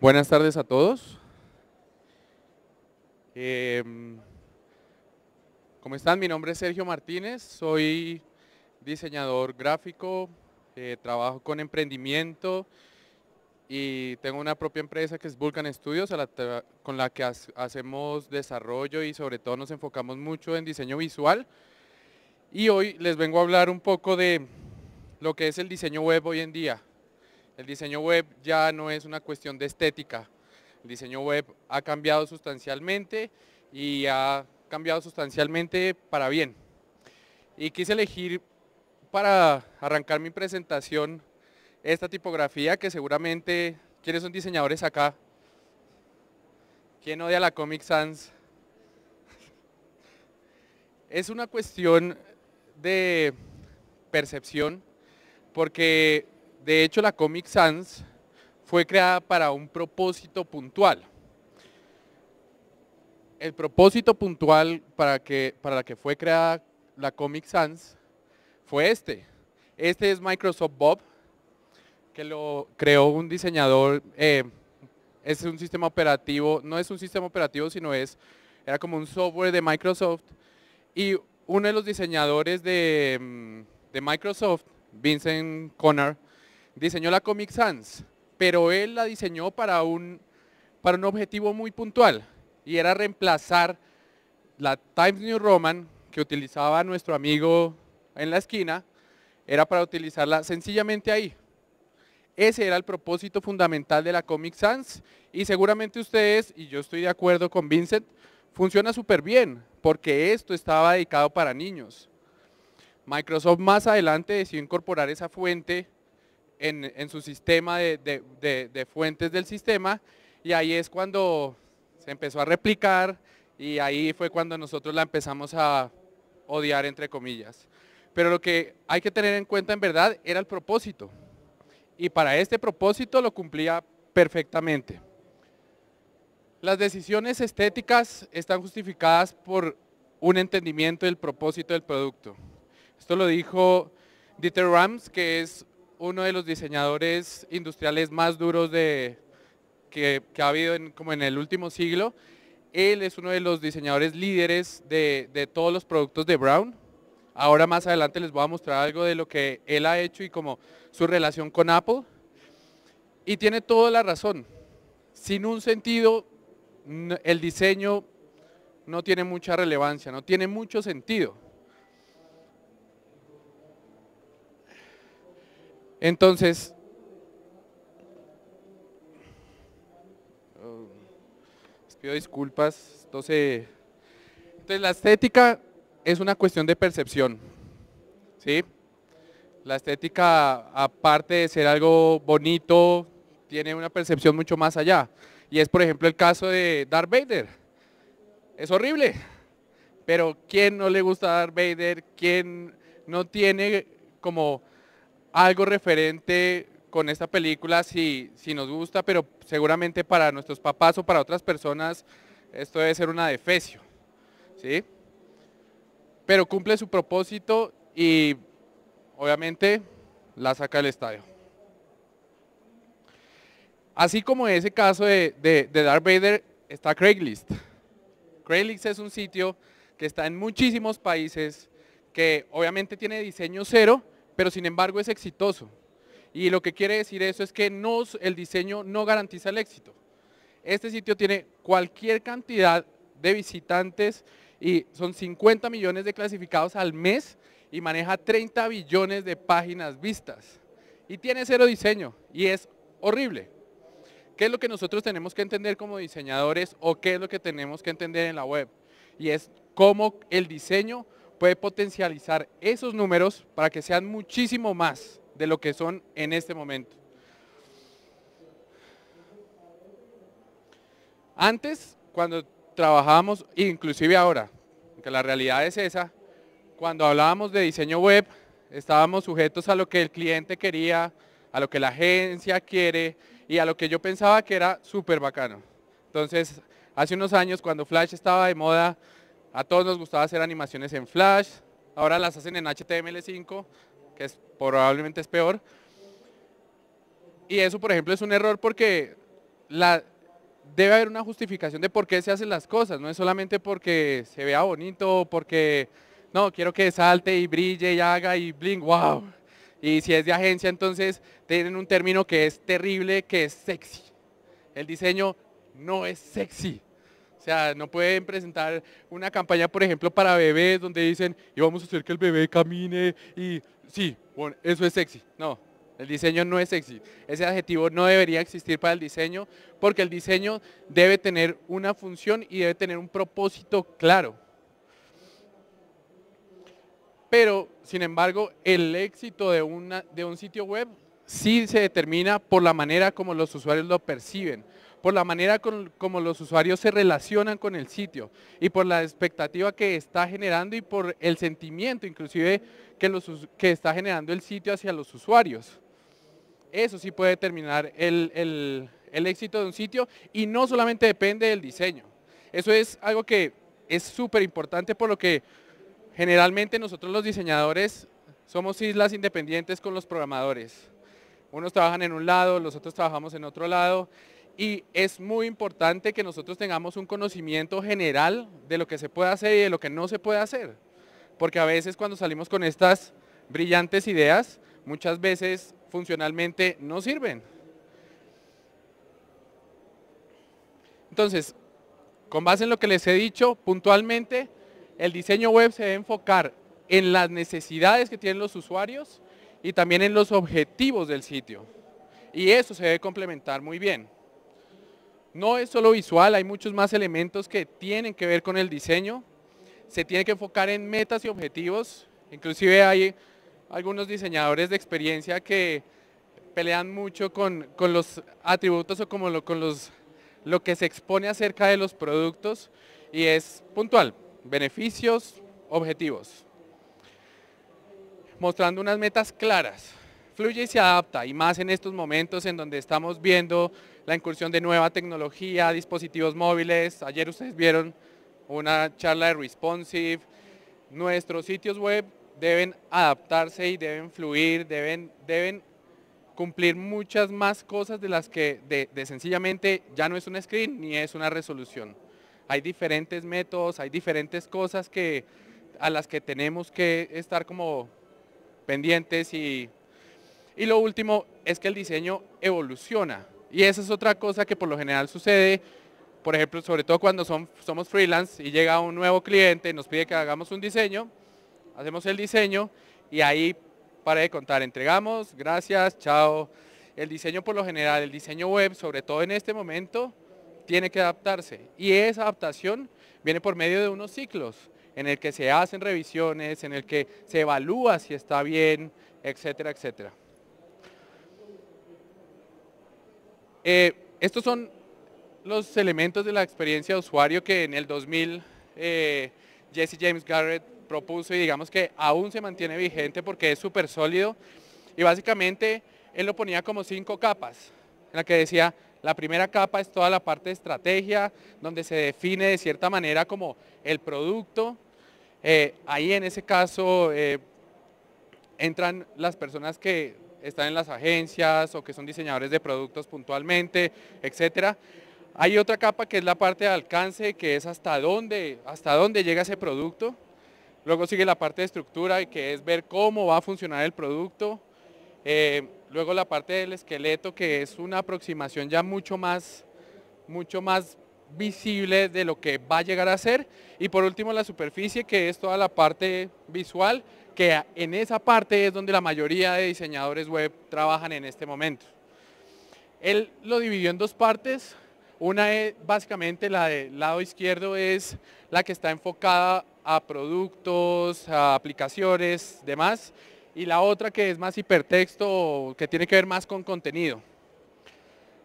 Buenas tardes a todos. Em, ¿Cómo están? Mi nombre es Sergio Martínez, soy diseñador gráfico, eh, trabajo con emprendimiento y tengo una propia empresa que es Vulcan Studios, con la que hacemos desarrollo y sobre todo nos enfocamos mucho en diseño visual y hoy les vengo a hablar un poco de lo que es el diseño web hoy en día. El diseño web ya no es una cuestión de estética, el diseño web ha cambiado sustancialmente y ha cambiado sustancialmente para bien. Y quise elegir para arrancar mi presentación esta tipografía que seguramente, ¿quiénes son diseñadores acá? ¿Quién odia la Comic Sans? Es una cuestión de percepción, porque de hecho la Comic Sans fue creada para un propósito puntual. El propósito puntual para, que, para la que fue creada la Comic Sans fue este. Este es Microsoft Bob, que lo creó un diseñador, eh, es un sistema operativo, no es un sistema operativo, sino es, era como un software de Microsoft. Y uno de los diseñadores mm, de, Microsoft, Vincent Connor, diseñó la Comic Sans, pero él la diseñó para un, para un objetivo muy puntual y era reemplazar la Times New Roman que utilizaba nuestro amigo en la esquina, era para utilizarla sencillamente ahí. Ese era el propósito fundamental de la Comic Sans y seguramente ustedes, y yo estoy de acuerdo con Vincent, Funciona súper bien, porque esto estaba dedicado para niños. Microsoft más adelante decidió incorporar esa fuente en, su sistema de, fuentes del sistema y ahí es cuando se empezó a replicar y ahí fue cuando nosotros la empezamos a odiar entre comillas. Pero lo que hay que tener en cuenta en verdad era el propósito y para este propósito lo cumplía perfectamente. Las decisiones estéticas están justificadas por un entendimiento del propósito del producto. Esto lo dijo Dieter Rams, que es uno de los diseñadores industriales más duros de, que, ha habido en, como en el último siglo. Él es uno de los diseñadores líderes de, de todos los productos de Brown. Ahora más adelante les voy a mostrar algo de lo que él ha hecho y como su relación con Apple. Y tiene toda la razón. Sin un sentido el diseño no tiene mucha relevancia, no tiene mucho sentido. Entonces, oh, les pido disculpas, entonces, entonces la estética es una cuestión de percepción, ¿sí? La estética, aparte de ser algo bonito, tiene una percepción mucho más allá. Y es por ejemplo el caso de Darth Vader. Es horrible. Pero ¿quién no le gusta Darth Vader? ¿Quién no tiene como algo referente con esta película si, si nos gusta? Pero seguramente para nuestros papás o para otras personas esto debe ser una defecio. ¿Sí? Pero cumple su propósito y obviamente la saca del estadio. Así como en ese caso de, de, de Darth Vader está Craigslist. Craigslist es un sitio que está en muchísimos países, que obviamente tiene diseño cero, pero sin embargo es exitoso. Y lo que quiere decir eso es que no, el diseño no garantiza el éxito. Este sitio tiene cualquier cantidad de visitantes y son 50 millones de clasificados al mes y maneja 30 billones de páginas vistas. Y tiene cero diseño y es horrible. ¿Qué es lo que nosotros tenemos que entender como diseñadores o qué es lo que tenemos que entender en la web? Y es cómo el diseño puede potencializar esos números para que sean muchísimo más de lo que son en este momento. Antes, cuando trabajábamos, inclusive ahora, que la realidad es esa, cuando hablábamos de diseño web, estábamos sujetos a lo que el cliente quería, a lo que la agencia quiere, y a lo que yo pensaba que era súper bacano. Entonces, hace unos años cuando Flash estaba de moda, a todos nos gustaba hacer animaciones en Flash, ahora las hacen en HTML5, que es, probablemente es peor. Y eso, por ejemplo, es un error porque la, debe haber una justificación de por qué se hacen las cosas, no es solamente porque se vea bonito, porque no, quiero que salte y brille y haga y bling, wow. Y si es de agencia, entonces tienen un término que es terrible, que es sexy. El diseño no es sexy. O sea, no pueden presentar una campaña, por ejemplo, para bebés donde dicen, y vamos a hacer que el bebé camine y sí, bueno, eso es sexy. No, el diseño no es sexy. Ese adjetivo no debería existir para el diseño porque el diseño debe tener una función y debe tener un propósito claro. Pero, sin embargo, el éxito de, un sitio web sí se determina por la manera como los usuarios lo perciben, por la manera como los usuarios se relacionan con el sitio y por la expectativa que está generando y por el sentimiento inclusive que, está generando el sitio hacia los usuarios. Eso sí puede determinar el, el éxito de un sitio y no solamente depende del diseño. Eso es algo que es súper importante por lo que Generalmente nosotros los diseñadores somos islas independientes con los programadores. Unos trabajan en un lado, los otros trabajamos en otro lado y es muy importante que nosotros tengamos un conocimiento general de lo que se puede hacer y de lo que no se puede hacer. Porque a veces cuando salimos con estas brillantes ideas, muchas veces funcionalmente no sirven. Entonces, con base en lo que les he dicho, puntualmente el diseño web se debe enfocar en las necesidades que tienen los usuarios y también en los objetivos del sitio. Y eso se debe complementar muy bien. No es solo visual, hay muchos más elementos que tienen que ver con el diseño. Se tiene que enfocar en metas y objetivos. Inclusive hay algunos diseñadores de experiencia que pelean mucho con, con los atributos o como con los, lo que se expone acerca de los productos y es puntual beneficios objetivos, mostrando unas metas claras. Fluye y se adapta, y más en estos momentos en donde estamos viendo la incursión de nueva tecnología, dispositivos móviles. Ayer ustedes vieron una charla de responsive. Nuestros sitios web deben adaptarse y deben fluir, deben, deben cumplir muchas más cosas de las que de sencillamente ya no es un screen ni es una resolución hay diferentes métodos, hay diferentes cosas que, a las que tenemos que estar como pendientes y, lo último es que el diseño evoluciona y esa es otra cosa que por lo general sucede, por ejemplo, sobre todo cuando somos freelance y llega un nuevo cliente y nos pide que hagamos un diseño, hacemos el diseño y ahí para de contar, entregamos, gracias, chao. El diseño por lo general, el diseño web, sobre todo en este momento, tiene que adaptarse y esa adaptación viene por medio de unos ciclos en el que se hacen revisiones, en el que se evalúa si está bien, etcétera, etcétera. Eh, estos son los elementos de la experiencia de usuario que en el 2000 eh, Jesse James Garrett propuso y digamos que aún se mantiene vigente porque es súper sólido y básicamente él lo ponía como cinco capas en la que decía la primera capa es toda la parte de estrategia, donde se define de cierta manera como el producto. Eh, ahí en ese caso eh, entran las personas que están en las agencias o que son diseñadores de productos puntualmente, etc. Hay otra capa que es la parte de alcance, que es hasta dónde, hasta dónde llega ese producto. Luego sigue la parte de estructura, que es ver cómo va a funcionar el producto. Eh, Luego la parte del esqueleto, que es una aproximación ya mucho más, mucho más visible de lo que va a llegar a ser. Y por último la superficie, que es toda la parte visual, que en esa parte es donde la mayoría de diseñadores web trabajan en este momento. Él lo dividió en dos partes. Una es básicamente la del lado izquierdo es la que está enfocada a productos, a aplicaciones, demás y la otra que es más hipertexto, que tiene que ver más con contenido.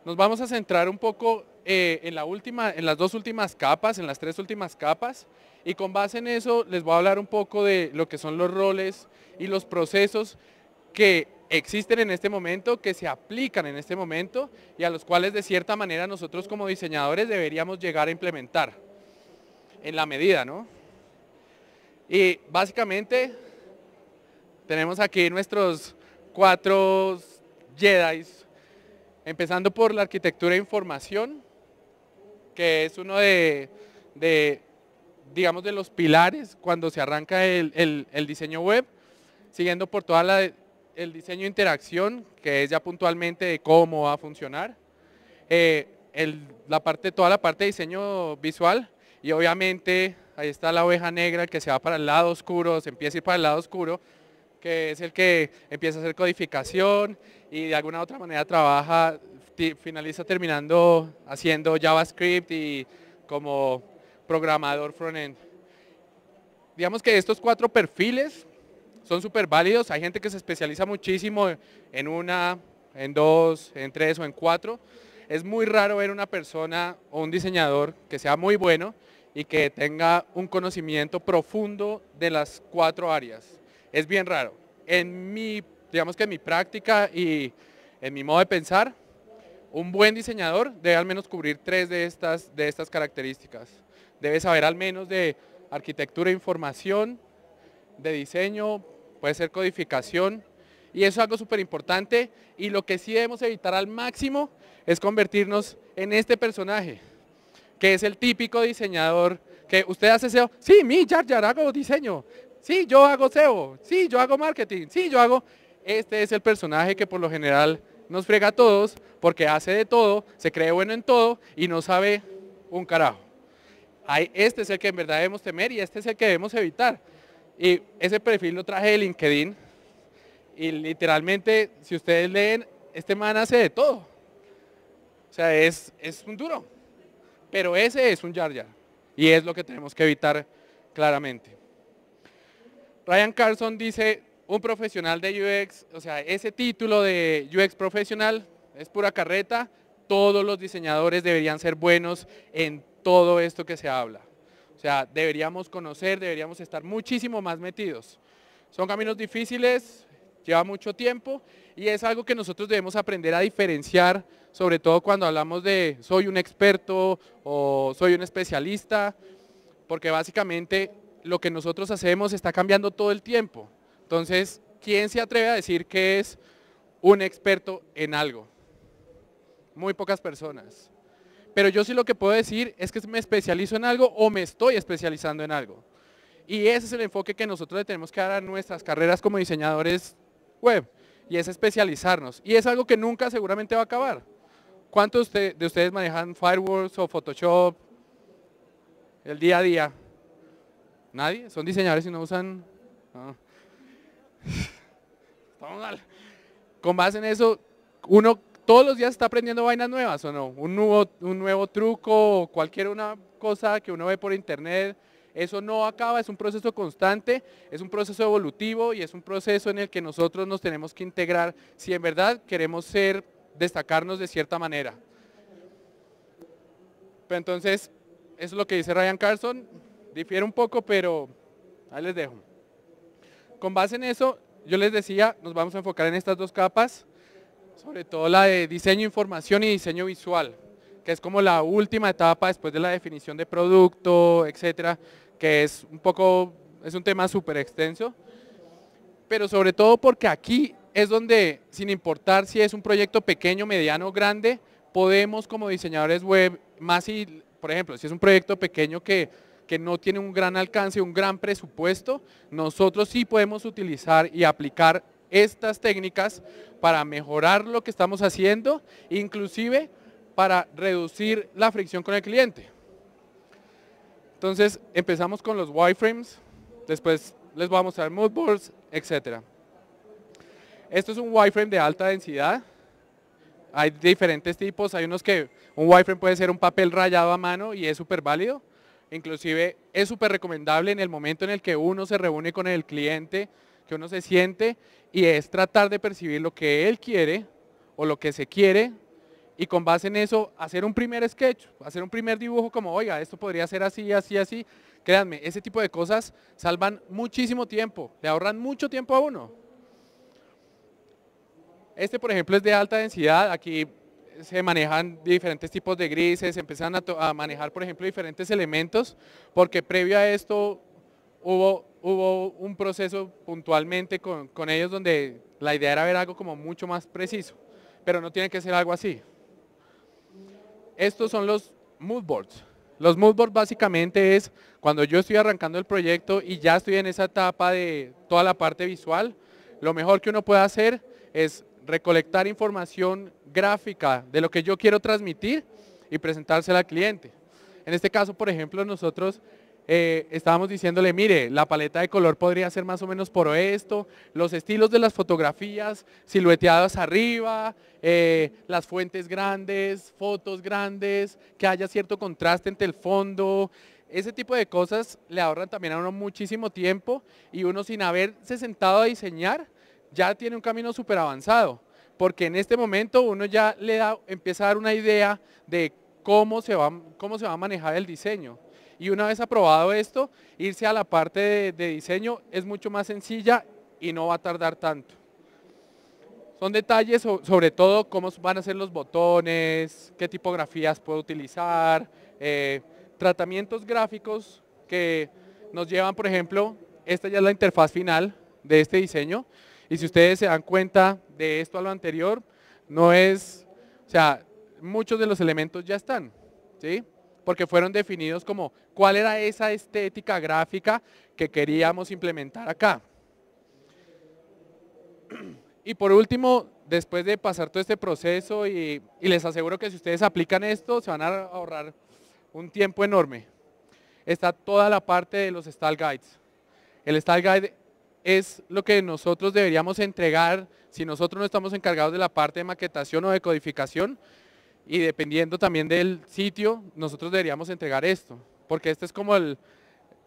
Nos vamos a centrar un poco eh, en, la última, en las dos últimas capas, en las tres últimas capas, y con base en eso les voy a hablar un poco de lo que son los roles y los procesos que existen en este momento, que se aplican en este momento y a los cuales de cierta manera nosotros como diseñadores deberíamos llegar a implementar en la medida, ¿no? Y básicamente tenemos aquí nuestros cuatro Jedi, empezando por la arquitectura de información, que es uno de, digamos, de los pilares cuando se arranca el, diseño web, siguiendo por toda el diseño de interacción, que es ya puntualmente de cómo va a funcionar, eh, la parte, toda la parte de diseño visual y obviamente ahí está la oveja negra que se va para el lado oscuro, se empieza a ir para el lado oscuro, que es el que empieza a hacer codificación y de alguna u otra manera trabaja, finaliza terminando haciendo JavaScript y como programador frontend. Digamos que estos cuatro perfiles son súper válidos, hay gente que se especializa muchísimo en una, en dos, en tres o en cuatro. Es muy raro ver una persona o un diseñador que sea muy bueno y que tenga un conocimiento profundo de las cuatro áreas es bien raro. En mi, digamos que en mi práctica y en mi modo de pensar, un buen diseñador debe al menos cubrir tres de estas, de estas características. Debe saber al menos de arquitectura e información, de diseño, puede ser codificación, y eso es algo súper importante y lo que sí debemos evitar al máximo es convertirnos en este personaje, que es el típico diseñador que usted hace SEO, sí, mi Jar Jar hago diseño, sí, yo hago SEO, sí, yo hago marketing, sí, yo hago... Este es el personaje que por lo general nos frega a todos porque hace de todo, se cree bueno en todo y no sabe un carajo. Este es el que en verdad debemos temer y este es el que debemos evitar. Y ese perfil lo traje de LinkedIn y literalmente, si ustedes leen, este man hace de todo. O sea, es, es un duro. Pero ese es un yar, yar y es lo que tenemos que evitar claramente. Ryan Carson dice, un profesional de UX, o sea, ese título de UX profesional es pura carreta, todos los diseñadores deberían ser buenos en todo esto que se habla. O sea, deberíamos conocer, deberíamos estar muchísimo más metidos. Son caminos difíciles, lleva mucho tiempo y es algo que nosotros debemos aprender a diferenciar, sobre todo cuando hablamos de soy un experto o soy un especialista, porque básicamente lo que nosotros hacemos está cambiando todo el tiempo. Entonces, ¿quién se atreve a decir que es un experto en algo? Muy pocas personas. Pero yo sí lo que puedo decir es que me especializo en algo o me estoy especializando en algo. Y ese es el enfoque que nosotros le tenemos que dar a nuestras carreras como diseñadores web. Y es especializarnos. Y es algo que nunca seguramente va a acabar. ¿Cuántos de ustedes manejan Fireworks o Photoshop el día a día? ¿Nadie? ¿Son diseñadores y no usan...? Con base en eso, uno todos los días está aprendiendo vainas nuevas o no, un nuevo, un nuevo truco, cualquier una cosa que uno ve por internet, eso no acaba, es un proceso constante, es un proceso evolutivo y es un proceso en el que nosotros nos tenemos que integrar si en verdad queremos ser, destacarnos de cierta manera. Pero entonces, eso es lo que dice Ryan Carson, difiere un poco, pero ahí les dejo. Con base en eso, yo les decía, nos vamos a enfocar en estas dos capas, sobre todo la de diseño, información y diseño visual, que es como la última etapa después de la definición de producto, etcétera, que es un poco, es un tema súper extenso, pero sobre todo porque aquí es donde, sin importar si es un proyecto pequeño, mediano o grande, podemos como diseñadores web, más si, por ejemplo, si es un proyecto pequeño que que no tiene un gran alcance, un gran presupuesto, nosotros sí podemos utilizar y aplicar estas técnicas para mejorar lo que estamos haciendo, inclusive para reducir la fricción con el cliente. Entonces empezamos con los wireframes, después les voy a mostrar moodboards, etc. Esto es un wireframe de alta densidad, hay diferentes tipos, hay unos que un wireframe puede ser un papel rayado a mano y es súper válido, Inclusive es súper recomendable en el momento en el que uno se reúne con el cliente, que uno se siente y es tratar de percibir lo que él quiere o lo que se quiere y con base en eso hacer un primer sketch, hacer un primer dibujo como, oiga, esto podría ser así, así, así. Créanme, ese tipo de cosas salvan muchísimo tiempo, le ahorran mucho tiempo a uno. Este, por ejemplo, es de alta densidad. Aquí se manejan diferentes tipos de grises, se empiezan a, manejar, por ejemplo, diferentes elementos, porque previo a esto hubo, hubo un proceso puntualmente con, con ellos donde la idea era ver algo como mucho más preciso, pero no tiene que ser algo así. Estos son los mood boards. Los mood boards básicamente es cuando yo estoy arrancando el proyecto y ya estoy en esa etapa de toda la parte visual, lo mejor que uno puede hacer es recolectar información gráfica de lo que yo quiero transmitir y presentársela al cliente. En este caso, por ejemplo, nosotros eh, estábamos diciéndole, mire, la paleta de color podría ser más o menos por esto, los estilos de las fotografías, silueteadas arriba, eh, las fuentes grandes, fotos grandes, que haya cierto contraste entre el fondo. Ese tipo de cosas le ahorran también a uno muchísimo tiempo y uno sin haberse sentado a diseñar ya tiene un camino súper avanzado, porque en este momento uno ya le da, empieza a dar una idea de cómo se, va, cómo se va a manejar el diseño. Y una vez aprobado esto, irse a la parte de, diseño es mucho más sencilla y no va a tardar tanto. Son detalles sobre todo cómo van a ser los botones, qué tipografías puedo utilizar, eh, tratamientos gráficos que nos llevan, por ejemplo, esta ya es la interfaz final de este diseño, y si ustedes se dan cuenta de esto a lo anterior, no es, o sea, muchos de los elementos ya están, ¿sí? Porque fueron definidos como cuál era esa estética gráfica que queríamos implementar acá. Y por último, después de pasar todo este proceso y, les aseguro que si ustedes aplican esto, se van a ahorrar un tiempo enorme. Está toda la parte de los style guides. El style guide es lo que nosotros deberíamos entregar si nosotros no estamos encargados de la parte de maquetación o de codificación y dependiendo también del sitio, nosotros deberíamos entregar esto, porque este es como el,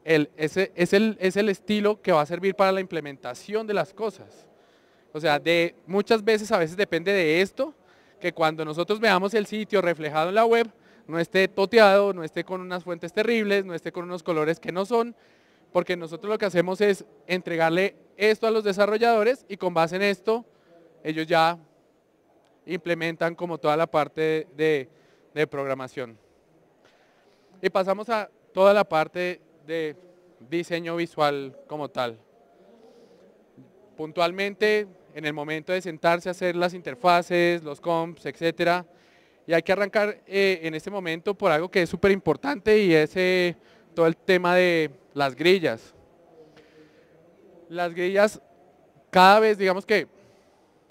el ese, es, el, es el estilo que va a servir para la implementación de las cosas. O sea, de, muchas veces a veces depende de esto, que cuando nosotros veamos el sitio reflejado en la web, no esté toteado, no esté con unas fuentes terribles, no esté con unos colores que no son, porque nosotros lo que hacemos es entregarle esto a los desarrolladores y con base en esto ellos ya implementan como toda la parte de, programación. Y pasamos a toda la parte de diseño visual como tal. Puntualmente, en el momento de sentarse a hacer las interfaces, los comps, etc. y hay que arrancar eh, en este momento por algo que es súper importante y es eh, todo el tema de las grillas. Las grillas cada vez, digamos que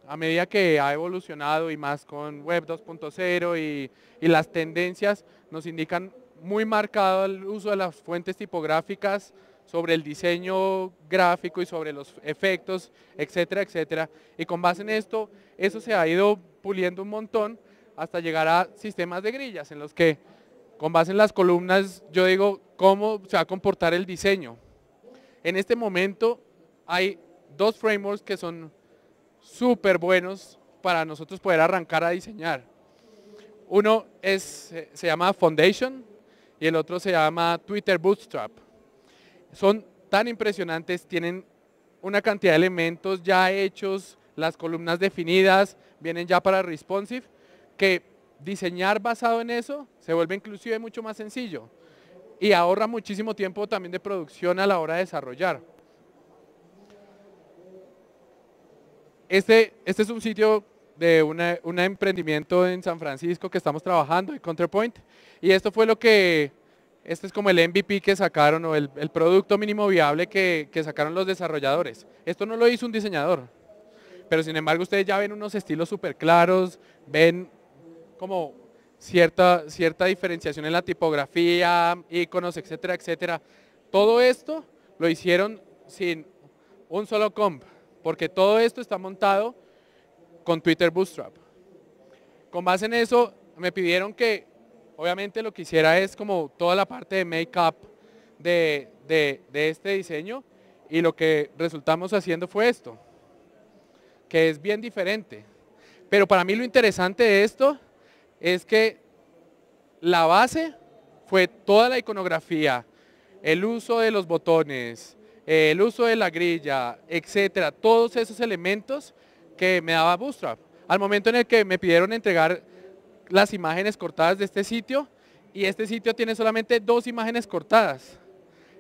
a medida que ha evolucionado y más con Web 2.0 y, y, las tendencias nos indican muy marcado el uso de las fuentes tipográficas sobre el diseño gráfico y sobre los efectos, etcétera, etcétera. Y con base en esto, eso se ha ido puliendo un montón hasta llegar a sistemas de grillas en los que con base en las columnas yo digo cómo se va a comportar el diseño. En este momento hay dos frameworks que son súper buenos para nosotros poder arrancar a diseñar. Uno es, se llama Foundation y el otro se llama Twitter Bootstrap. Son tan impresionantes, tienen una cantidad de elementos ya hechos, las columnas definidas, vienen ya para responsive, que diseñar basado en eso se vuelve inclusive mucho más sencillo y ahorra muchísimo tiempo también de producción a la hora de desarrollar. Este, este es un sitio de un emprendimiento en San Francisco que estamos trabajando, en Counterpoint, y esto fue lo que, este es como el MVP que sacaron o el, producto mínimo viable que, que sacaron los desarrolladores. Esto no lo hizo un diseñador, pero sin embargo ustedes ya ven unos estilos súper claros, ven como cierta, cierta diferenciación en la tipografía, iconos, etcétera, etcétera. Todo esto lo hicieron sin un solo comp, porque todo esto está montado con Twitter Bootstrap. Con base en eso, me pidieron que, obviamente lo que hiciera es como toda la parte de make-up de, de este diseño, y lo que resultamos haciendo fue esto, que es bien diferente. Pero para mí lo interesante de esto es que la base fue toda la iconografía, el uso de los botones, el uso de la grilla, etcétera, todos esos elementos que me daba Bootstrap. Al momento en el que me pidieron entregar las imágenes cortadas de este sitio, y este sitio tiene solamente dos imágenes cortadas,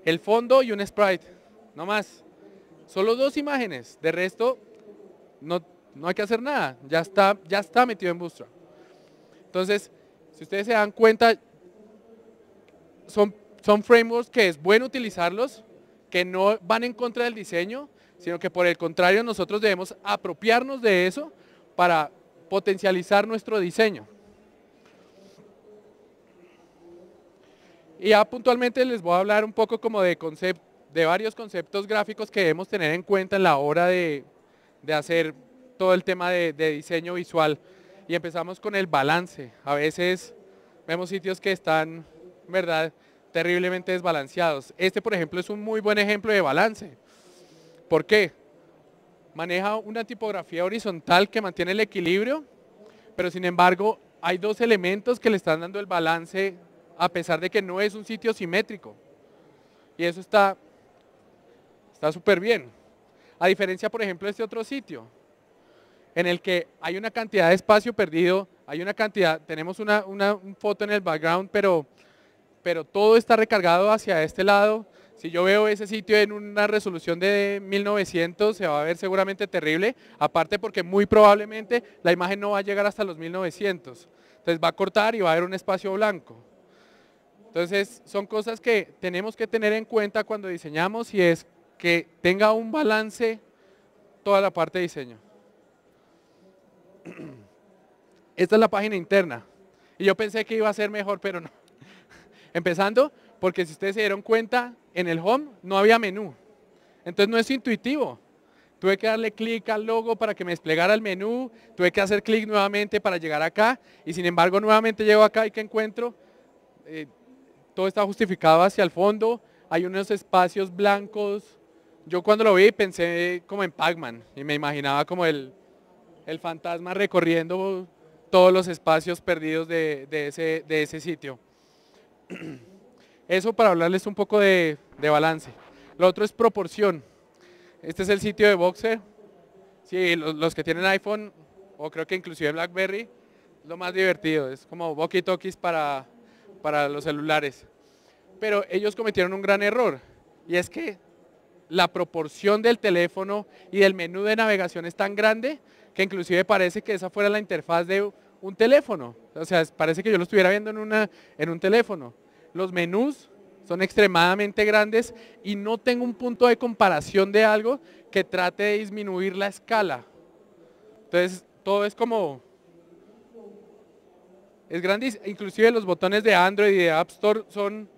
el fondo y un sprite, no más. Solo dos imágenes, de resto no, no hay que hacer nada, ya está, ya está metido en Bootstrap. Entonces, si ustedes se dan cuenta, son, frameworks que es bueno utilizarlos, que no van en contra del diseño, sino que por el contrario nosotros debemos apropiarnos de eso para potencializar nuestro diseño. Y ya puntualmente les voy a hablar un poco como de, de varios conceptos gráficos que debemos tener en cuenta en la hora de, hacer todo el tema de diseño visual y empezamos con el balance. A veces vemos sitios que están, ¿verdad?, terriblemente desbalanceados. Este, por ejemplo, es un muy buen ejemplo de balance. ¿Por qué? Maneja una tipografía horizontal que mantiene el equilibrio, pero sin embargo hay dos elementos que le están dando el balance a pesar de que no es un sitio simétrico. Y eso está súper bien. A diferencia, por ejemplo, de este otro sitio, en el que hay una cantidad de espacio perdido, hay una cantidad, tenemos una, foto en el background, pero, pero todo está recargado hacia este lado. Si yo veo ese sitio en una resolución de 1900, se va a ver seguramente terrible, aparte porque muy probablemente la imagen no va a llegar hasta los 1900. Entonces va a cortar y va a haber un espacio blanco. Entonces son cosas que tenemos que tener en cuenta cuando diseñamos y es que tenga un balance toda la parte de diseño. Esta es la página interna. Y yo pensé que iba a ser mejor, pero no. Empezando, porque si ustedes se dieron cuenta, en el home no había menú. Entonces no es intuitivo. Tuve que darle clic al logo para que me desplegara el menú, tuve que hacer clic nuevamente para llegar acá y sin embargo nuevamente llego acá y que encuentro, eh, todo está justificado hacia el fondo, hay unos espacios blancos. Yo cuando lo vi pensé como en Pac-Man y me imaginaba como el, el fantasma recorriendo todos los espacios perdidos de, ese, sitio. Eso para hablarles un poco de, balance. Lo otro es proporción. Este es el sitio de Boxer. Sí, los, que tienen iPhone o creo que inclusive BlackBerry, lo más divertido. Es como walkie-talkies para, para los celulares. Pero ellos cometieron un gran error y es que la proporción del teléfono y del menú de navegación es tan grande que inclusive parece que esa fuera la interfaz de un teléfono. O sea, parece que yo lo estuviera viendo en, una, en un teléfono. Los menús son extremadamente grandes y no tengo un punto de comparación de algo que trate de disminuir la escala. Entonces, todo es como... Es grandísimo. Inclusive los botones de Android y de App Store son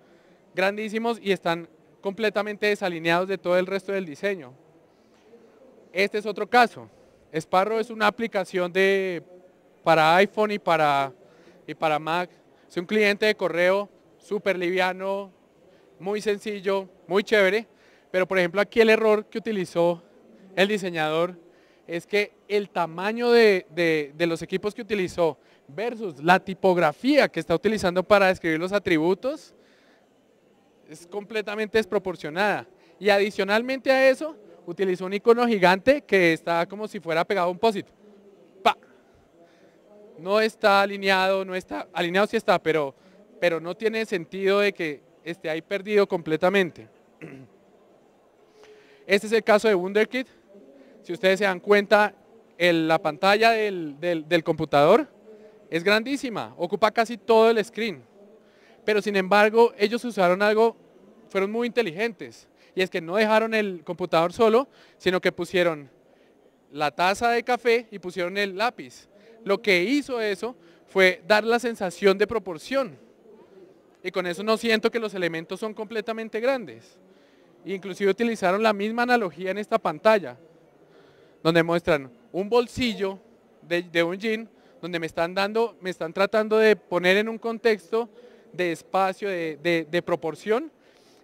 grandísimos y están completamente desalineados de todo el resto del diseño. Este es otro caso. Sparrow es una aplicación para iPhone y para, y para Mac. Es un cliente de correo súper liviano, muy sencillo, muy chévere. Pero por ejemplo aquí el error que utilizó el diseñador es que el tamaño de, de, los equipos que utilizó versus la tipografía que está utilizando para describir los atributos es completamente desproporcionada. Y adicionalmente a eso, utilizó un icono gigante que está como si fuera pegado a un post ¡Pa! No está alineado, no está, alineado sí está, pero, pero no tiene sentido de que esté ahí perdido completamente. Este es el caso de WonderKit. Si ustedes se dan cuenta, la pantalla del computador es grandísima, ocupa casi todo el screen. Pero sin embargo, ellos usaron algo, fueron muy inteligentes y es que no dejaron el computador solo, sino que pusieron la taza de café y pusieron el lápiz. Lo que hizo eso fue dar la sensación de proporción. Y con eso no siento que los elementos son completamente grandes. Inclusive utilizaron la misma analogía en esta pantalla, donde muestran un bolsillo de, un jean, donde me están, dando, me están tratando de poner en un contexto de espacio, de proporción,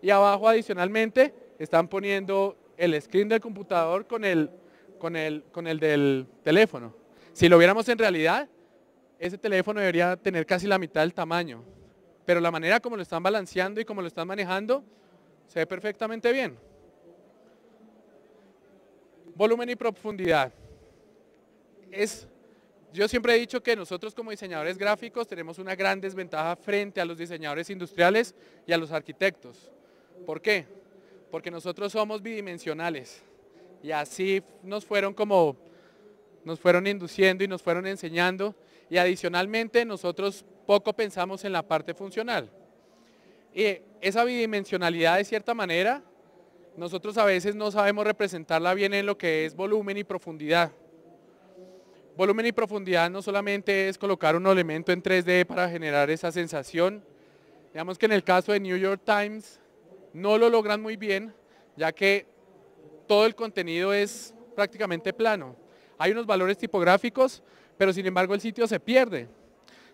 y abajo adicionalmente están poniendo el screen del computador con el, con el, del teléfono. Si lo viéramos en realidad, ese teléfono debería tener casi la mitad del tamaño. Pero la manera como lo están balanceando y como lo están manejando, se ve perfectamente bien. Volumen y profundidad. Es, yo siempre he dicho que nosotros como diseñadores gráficos tenemos una gran desventaja frente a los diseñadores industriales y a los arquitectos. ¿Por qué? Porque nosotros somos bidimensionales y así nos fueron como, nos fueron induciendo y nos fueron enseñando y adicionalmente nosotros poco pensamos en la parte funcional. Y esa bidimensionalidad de cierta manera, nosotros a veces no sabemos representarla bien en lo que es volumen y profundidad. Volumen y profundidad no solamente es colocar un elemento en 3D para generar esa sensación. Digamos que en el caso de New York Times, no lo logran muy bien, ya que todo el contenido es prácticamente plano. Hay unos valores tipográficos, pero sin embargo el sitio se pierde.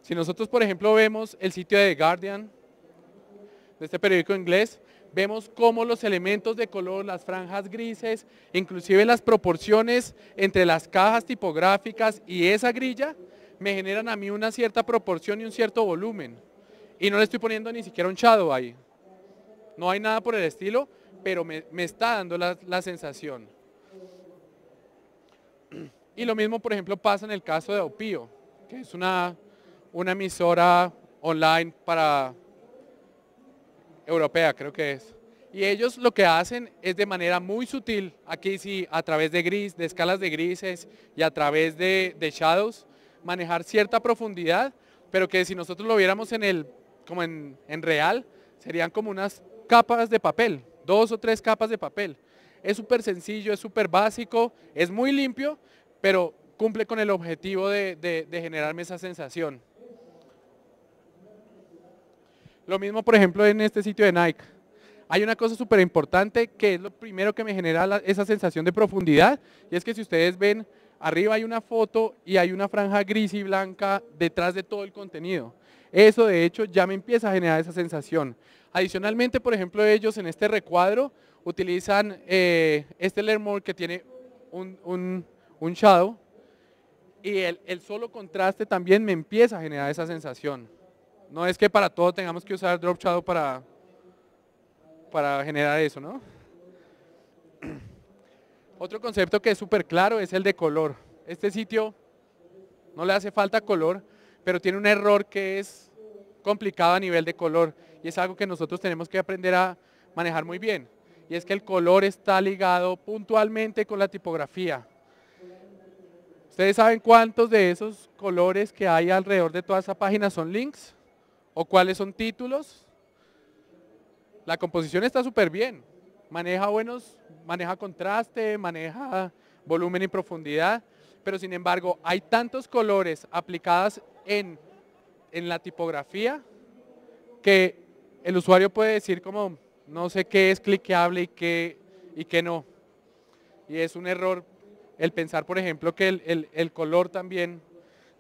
Si nosotros, por ejemplo, vemos el sitio de The Guardian, de este periódico inglés, vemos cómo los elementos de color, las franjas grises, inclusive las proporciones entre las cajas tipográficas y esa grilla, me generan a mí una cierta proporción y un cierto volumen. Y no le estoy poniendo ni siquiera un shadow ahí. No hay nada por el estilo, pero me, está dando la, sensación. Y lo mismo, por ejemplo, pasa en el caso de Opio, que es una, una emisora online para europea, creo que es. Y ellos lo que hacen es de manera muy sutil, aquí sí, a través de gris, de escalas de grises y a través de, de shadows, manejar cierta profundidad, pero que si nosotros lo viéramos en el, como en real, serían como unas capas de papel, dos o tres capas de papel. Es súper sencillo, es súper básico, es muy limpio, pero cumple con el objetivo de, generarme esa sensación. Lo mismo, por ejemplo, en este sitio de Nike. Hay una cosa súper importante que es lo primero que me genera esa sensación de profundidad y es que si ustedes ven, arriba hay una foto y hay una franja gris y blanca detrás de todo el contenido. Eso de hecho ya me empieza a generar esa sensación. Adicionalmente, por ejemplo, ellos en este recuadro utilizan eh, este Lermore que tiene un, shadow y el, solo contraste también me empieza a generar esa sensación. No es que para todo tengamos que usar drop shadow para, para generar eso, ¿no? Otro concepto que es súper claro es el de color. Este sitio no le hace falta color, pero tiene un error que es complicado a nivel de color y es algo que nosotros tenemos que aprender a manejar muy bien. Y es que el color está ligado puntualmente con la tipografía. ¿Ustedes saben cuántos de esos colores que hay alrededor de toda esa página son links? ¿O cuáles son títulos? La composición está súper bien. Maneja buenos, maneja contraste, maneja volumen y profundidad. Pero sin embargo, hay tantos colores aplicados en, en la tipografía que el usuario puede decir como, no sé qué es cliqueable y qué, y qué no. Y es un error el pensar, por ejemplo, que el, el color también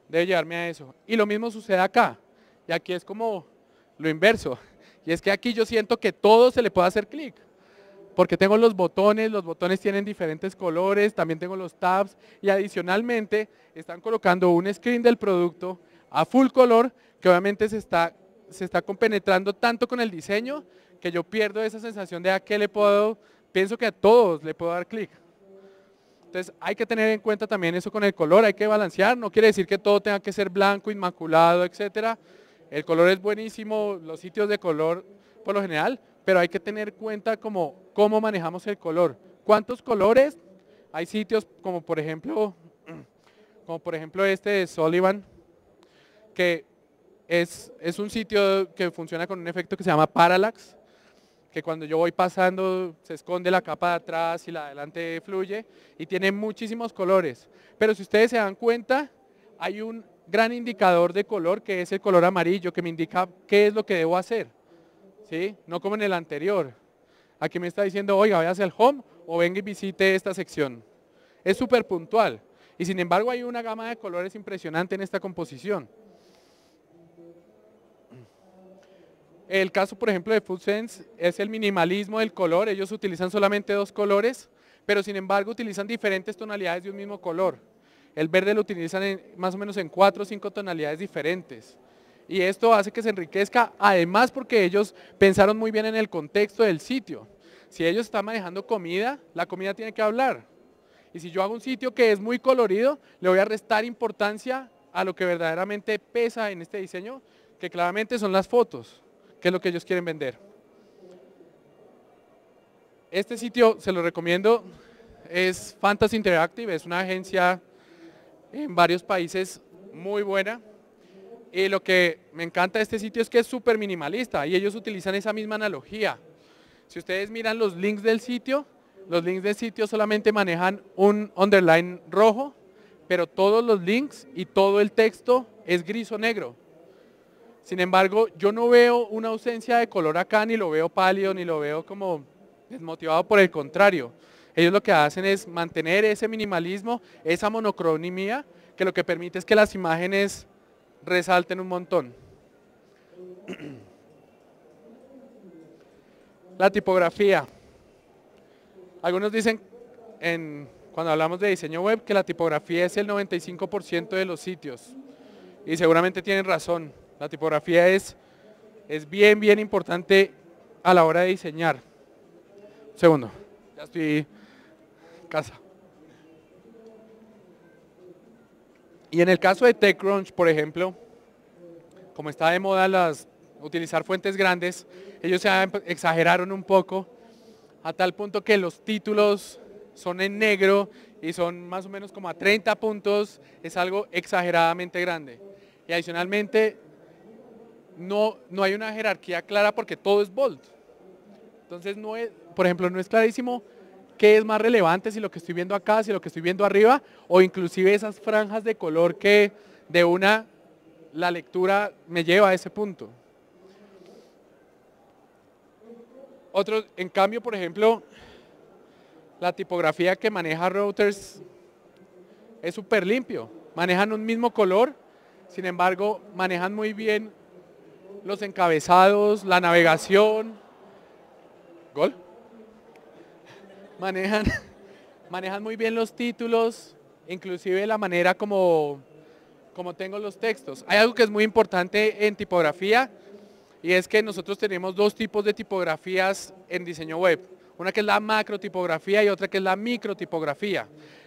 debe llevarme a eso. Y lo mismo sucede acá. Y aquí es como lo inverso. Y es que aquí yo siento que todo se le puede hacer clic. Porque tengo los botones, los botones tienen diferentes colores, también tengo los tabs y adicionalmente están colocando un screen del producto a full color que obviamente se está se está compenetrando tanto con el diseño que yo pierdo esa sensación de a ah, qué le puedo, pienso que a todos le puedo dar clic. Entonces hay que tener en cuenta también eso con el color, hay que balancear, no quiere decir que todo tenga que ser blanco, inmaculado, etcétera. El color es buenísimo, los sitios de color por lo general, pero hay que tener cuenta como cómo manejamos el color. ¿Cuántos colores? Hay sitios como por ejemplo, como por ejemplo este de Sullivan, que es, un sitio que funciona con un efecto que se llama parallax, que cuando yo voy pasando se esconde la capa de atrás y la adelante fluye y tiene muchísimos colores. Pero si ustedes se dan cuenta, hay un gran indicador de color que es el color amarillo que me indica qué es lo que debo hacer. ¿sí? No como en el anterior. Aquí me está diciendo, oiga, vaya hacia el home o venga y visite esta sección. Es súper puntual. Y sin embargo hay una gama de colores impresionante en esta composición. El caso, por ejemplo, de Food Sense es el minimalismo del color. Ellos utilizan solamente dos colores, pero sin embargo utilizan diferentes tonalidades de un mismo color. El verde lo utilizan más o menos en cuatro o cinco tonalidades diferentes. Y esto hace que se enriquezca, además porque ellos pensaron muy bien en el contexto del sitio. Si ellos están manejando comida, la comida tiene que hablar. Y si yo hago un sitio que es muy colorido, le voy a restar importancia a lo que verdaderamente pesa en este diseño, que claramente son las fotos. ¿Qué es lo que ellos quieren vender? Este sitio se lo recomiendo, es Fantasy Interactive, es una agencia en varios países muy buena. Y lo que me encanta de este sitio es que es súper minimalista y ellos utilizan esa misma analogía. Si ustedes miran los links del sitio, los links del sitio solamente manejan un underline rojo, pero todos los links y todo el texto es gris o negro. Sin embargo, yo no veo una ausencia de color acá, ni lo veo pálido, ni lo veo como desmotivado, por el contrario. Ellos lo que hacen es mantener ese minimalismo, esa monocronimía, que lo que permite es que las imágenes resalten un montón. La tipografía. Algunos dicen, cuando hablamos de diseño web, que la tipografía es el 95% de los sitios. Y seguramente tienen razón. La tipografía es, es bien, bien importante a la hora de diseñar. segundo, ya estoy en casa. Y en el caso de TechCrunch, por ejemplo, como está de moda las, utilizar fuentes grandes, ellos se exageraron un poco a tal punto que los títulos son en negro y son más o menos como a 30 puntos, es algo exageradamente grande. Y adicionalmente no, no hay una jerarquía clara porque todo es bold. Entonces, no es, por ejemplo, no es clarísimo qué es más relevante, si lo que estoy viendo acá, si lo que estoy viendo arriba, o inclusive esas franjas de color que de una la lectura me lleva a ese punto. Otro, en cambio, por ejemplo, la tipografía que maneja Reuters es súper limpio. Manejan un mismo color, sin embargo, manejan muy bien los encabezados, la navegación. ¿Gol? Manejan, muy bien los títulos, inclusive la manera como, como tengo los textos. Hay algo que es muy importante en tipografía y es que nosotros tenemos dos tipos de tipografías en diseño web. Una que es la macrotipografía y otra que es la microtipografía.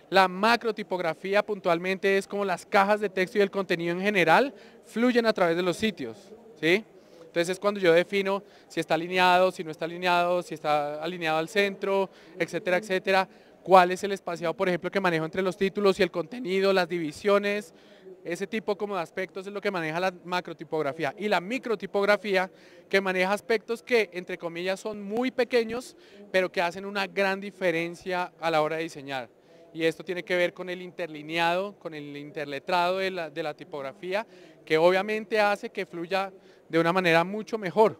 La macrotipografía puntualmente es como las cajas de texto y el contenido en general fluyen a través de los sitios. Entonces es cuando yo defino si está alineado, si no está alineado, si está alineado al centro, etcétera, etcétera. Cuál es el espaciado, por ejemplo, que manejo entre los títulos y el contenido, las divisiones. Ese tipo como de aspectos es lo que maneja la macrotipografía. Y la microtipografía que maneja aspectos que, entre comillas, son muy pequeños, pero que hacen una gran diferencia a la hora de diseñar y esto tiene que ver con el interlineado, con el interletrado de la, tipografía, que obviamente hace que fluya de una manera mucho mejor.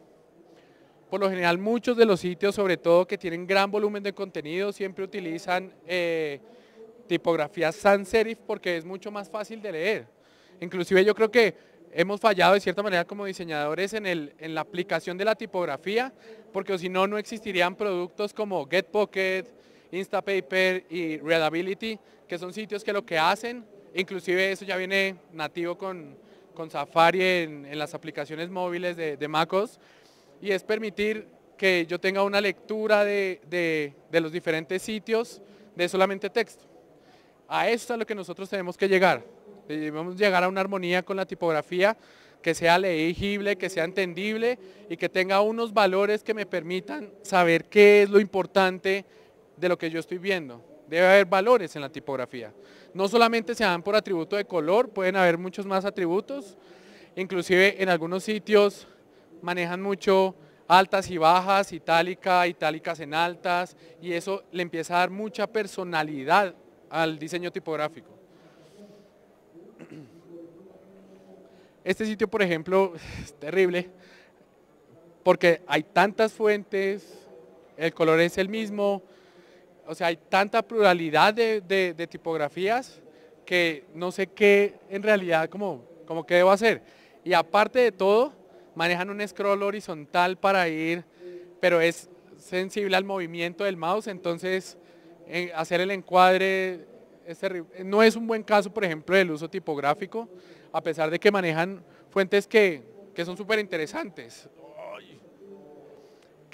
Por lo general muchos de los sitios, sobre todo que tienen gran volumen de contenido, siempre utilizan eh, tipografía sans serif porque es mucho más fácil de leer. Inclusive yo creo que hemos fallado de cierta manera como diseñadores en, el, en la aplicación de la tipografía, porque si no, no existirían productos como GetPocket, Instapaper y Readability, que son sitios que lo que hacen, inclusive eso ya viene nativo con, Safari en, las aplicaciones móviles de, de, MacOS, y es permitir que yo tenga una lectura de, los diferentes sitios de solamente texto. A eso es a lo que nosotros tenemos que llegar. Debemos llegar a una armonía con la tipografía que sea legible, que sea entendible y que tenga unos valores que me permitan saber qué es lo importante de lo que yo estoy viendo. Debe haber valores en la tipografía. No solamente se dan por atributo de color, pueden haber muchos más atributos. Inclusive en algunos sitios manejan mucho altas y bajas, itálica, itálicas en altas, y eso le empieza a dar mucha personalidad al diseño tipográfico. Este sitio, por ejemplo, es terrible, porque hay tantas fuentes, el color es el mismo, o sea, hay tanta pluralidad de, tipografías que no sé qué en realidad como, como que debo hacer. Y aparte de todo, manejan un scroll horizontal para ir, pero es sensible al movimiento del mouse, entonces eh, hacer el encuadre es No es un buen caso, por ejemplo, del uso tipográfico, a pesar de que manejan fuentes que, que son súper interesantes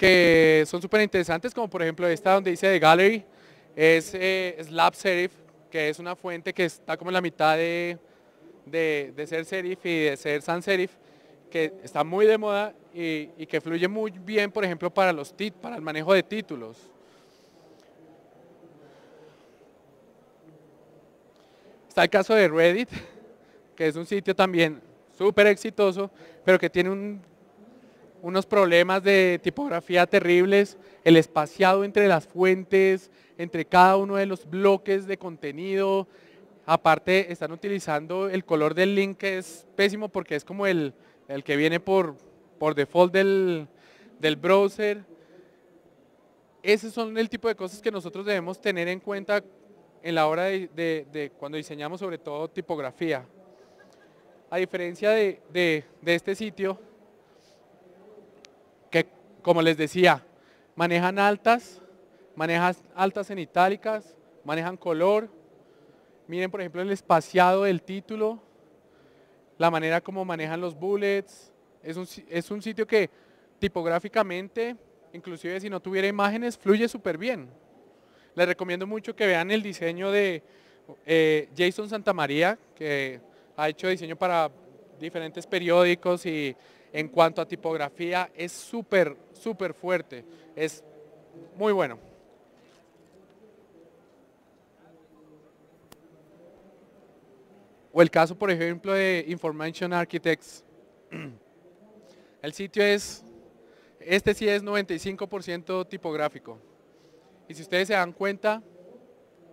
que son súper interesantes, como por ejemplo esta donde dice The Gallery, es eh, Slab Serif, que es una fuente que está como en la mitad de, de, ser serif y de ser sans serif, que está muy de moda y, y, que fluye muy bien, por ejemplo, para, los tit, para el manejo de títulos. Está el caso de Reddit, que es un sitio también súper exitoso, pero que tiene un unos problemas de tipografía terribles, el espaciado entre las fuentes, entre cada uno de los bloques de contenido. Aparte están utilizando el color del link que es pésimo porque es como el, que viene por, por default del, browser. Esos son el tipo de cosas que nosotros debemos tener en cuenta en la hora de, cuando diseñamos sobre todo tipografía. A diferencia de este sitio, como les decía, manejan altas, manejan altas en itálicas, manejan color. Miren, por ejemplo, el espaciado del título, la manera como manejan los bullets. Es un, sitio que tipográficamente, inclusive si no tuviera imágenes, fluye súper bien. Les recomiendo mucho que vean el diseño de eh, Jason Santamaría, que ha hecho diseño para diferentes periódicos y en cuanto a tipografía, es súper, súper fuerte. Es muy bueno. O el caso, por ejemplo, de Information Architects. El sitio es, este sí es 95% tipográfico. Y si ustedes se dan cuenta,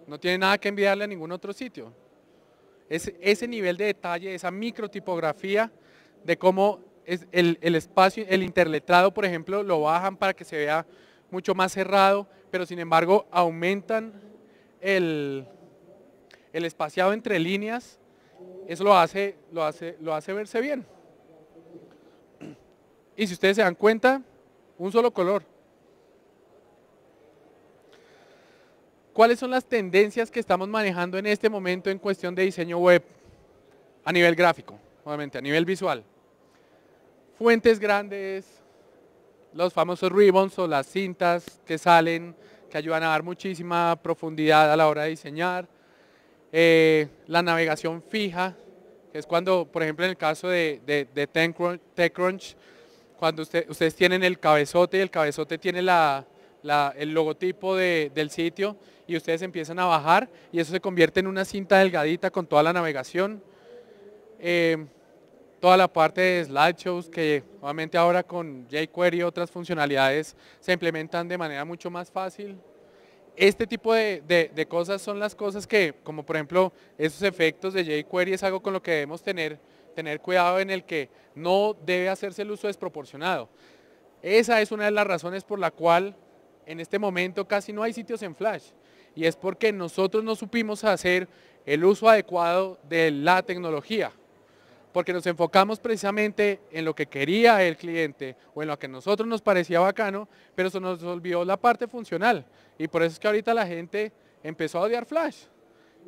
no tiene nada que enviarle a ningún otro sitio. Es ese nivel de detalle, esa micro tipografía de cómo el, espacio, el interletrado, por ejemplo, lo bajan para que se vea mucho más cerrado, pero sin embargo aumentan el, espaciado entre líneas, eso lo hace, lo, hace, lo hace verse bien. Y si ustedes se dan cuenta, un solo color. ¿Cuáles son las tendencias que estamos manejando en este momento en cuestión de diseño web a nivel gráfico, obviamente, a nivel visual? fuentes grandes, los famosos ribbons o las cintas que salen, que ayudan a dar muchísima profundidad a la hora de diseñar. Eh, la navegación fija, que es cuando, por ejemplo, en el caso de, TechCrunch, cuando ustedes tienen el cabezote y el cabezote tiene el logotipo del sitio y ustedes empiezan a bajar y eso se convierte en una cinta delgadita con toda la navegación. Eh, toda la parte de slideshows que obviamente ahora con jQuery y otras funcionalidades se implementan de manera mucho más fácil. Este tipo de, cosas son las cosas que, como por ejemplo, esos efectos de jQuery es algo con lo que debemos tener, tener cuidado en el que no debe hacerse el uso desproporcionado. Esa es una de las razones por la cual en este momento casi no hay sitios en Flash y es porque nosotros no supimos hacer el uso adecuado de la tecnología porque nos enfocamos precisamente en lo que quería el cliente o en lo que a nosotros nos parecía bacano, pero se nos olvidó la parte funcional y por eso es que ahorita la gente empezó a odiar Flash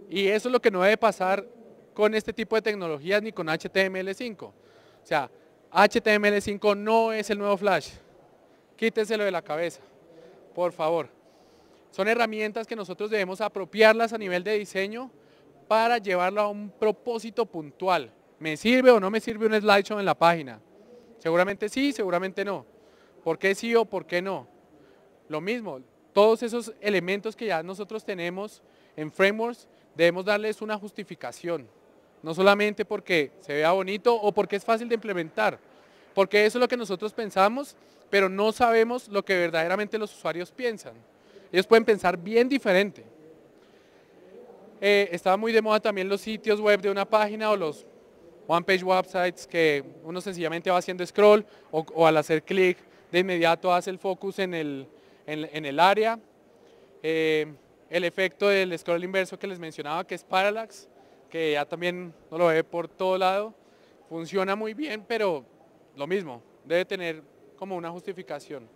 y eso es lo que no debe pasar con este tipo de tecnologías ni con HTML5. O sea, HTML5 no es el nuevo Flash, quítenselo de la cabeza, por favor. Son herramientas que nosotros debemos apropiarlas a nivel de diseño para llevarlo a un propósito puntual ¿Me sirve o no me sirve un slideshow en la página? Seguramente sí, seguramente no. ¿Por qué sí o por qué no? Lo mismo, todos esos elementos que ya nosotros tenemos en frameworks, debemos darles una justificación. No solamente porque se vea bonito o porque es fácil de implementar, porque eso es lo que nosotros pensamos, pero no sabemos lo que verdaderamente los usuarios piensan. Ellos pueden pensar bien diferente. Eh, estaba muy de moda también los sitios web de una página o los one page websites que uno sencillamente va haciendo scroll o, al hacer clic de inmediato hace el focus en el, en, el área. Eh, el efecto del scroll inverso que les mencionaba que es parallax, que ya también no lo ve por todo lado, funciona muy bien, pero lo mismo, debe tener como una justificación.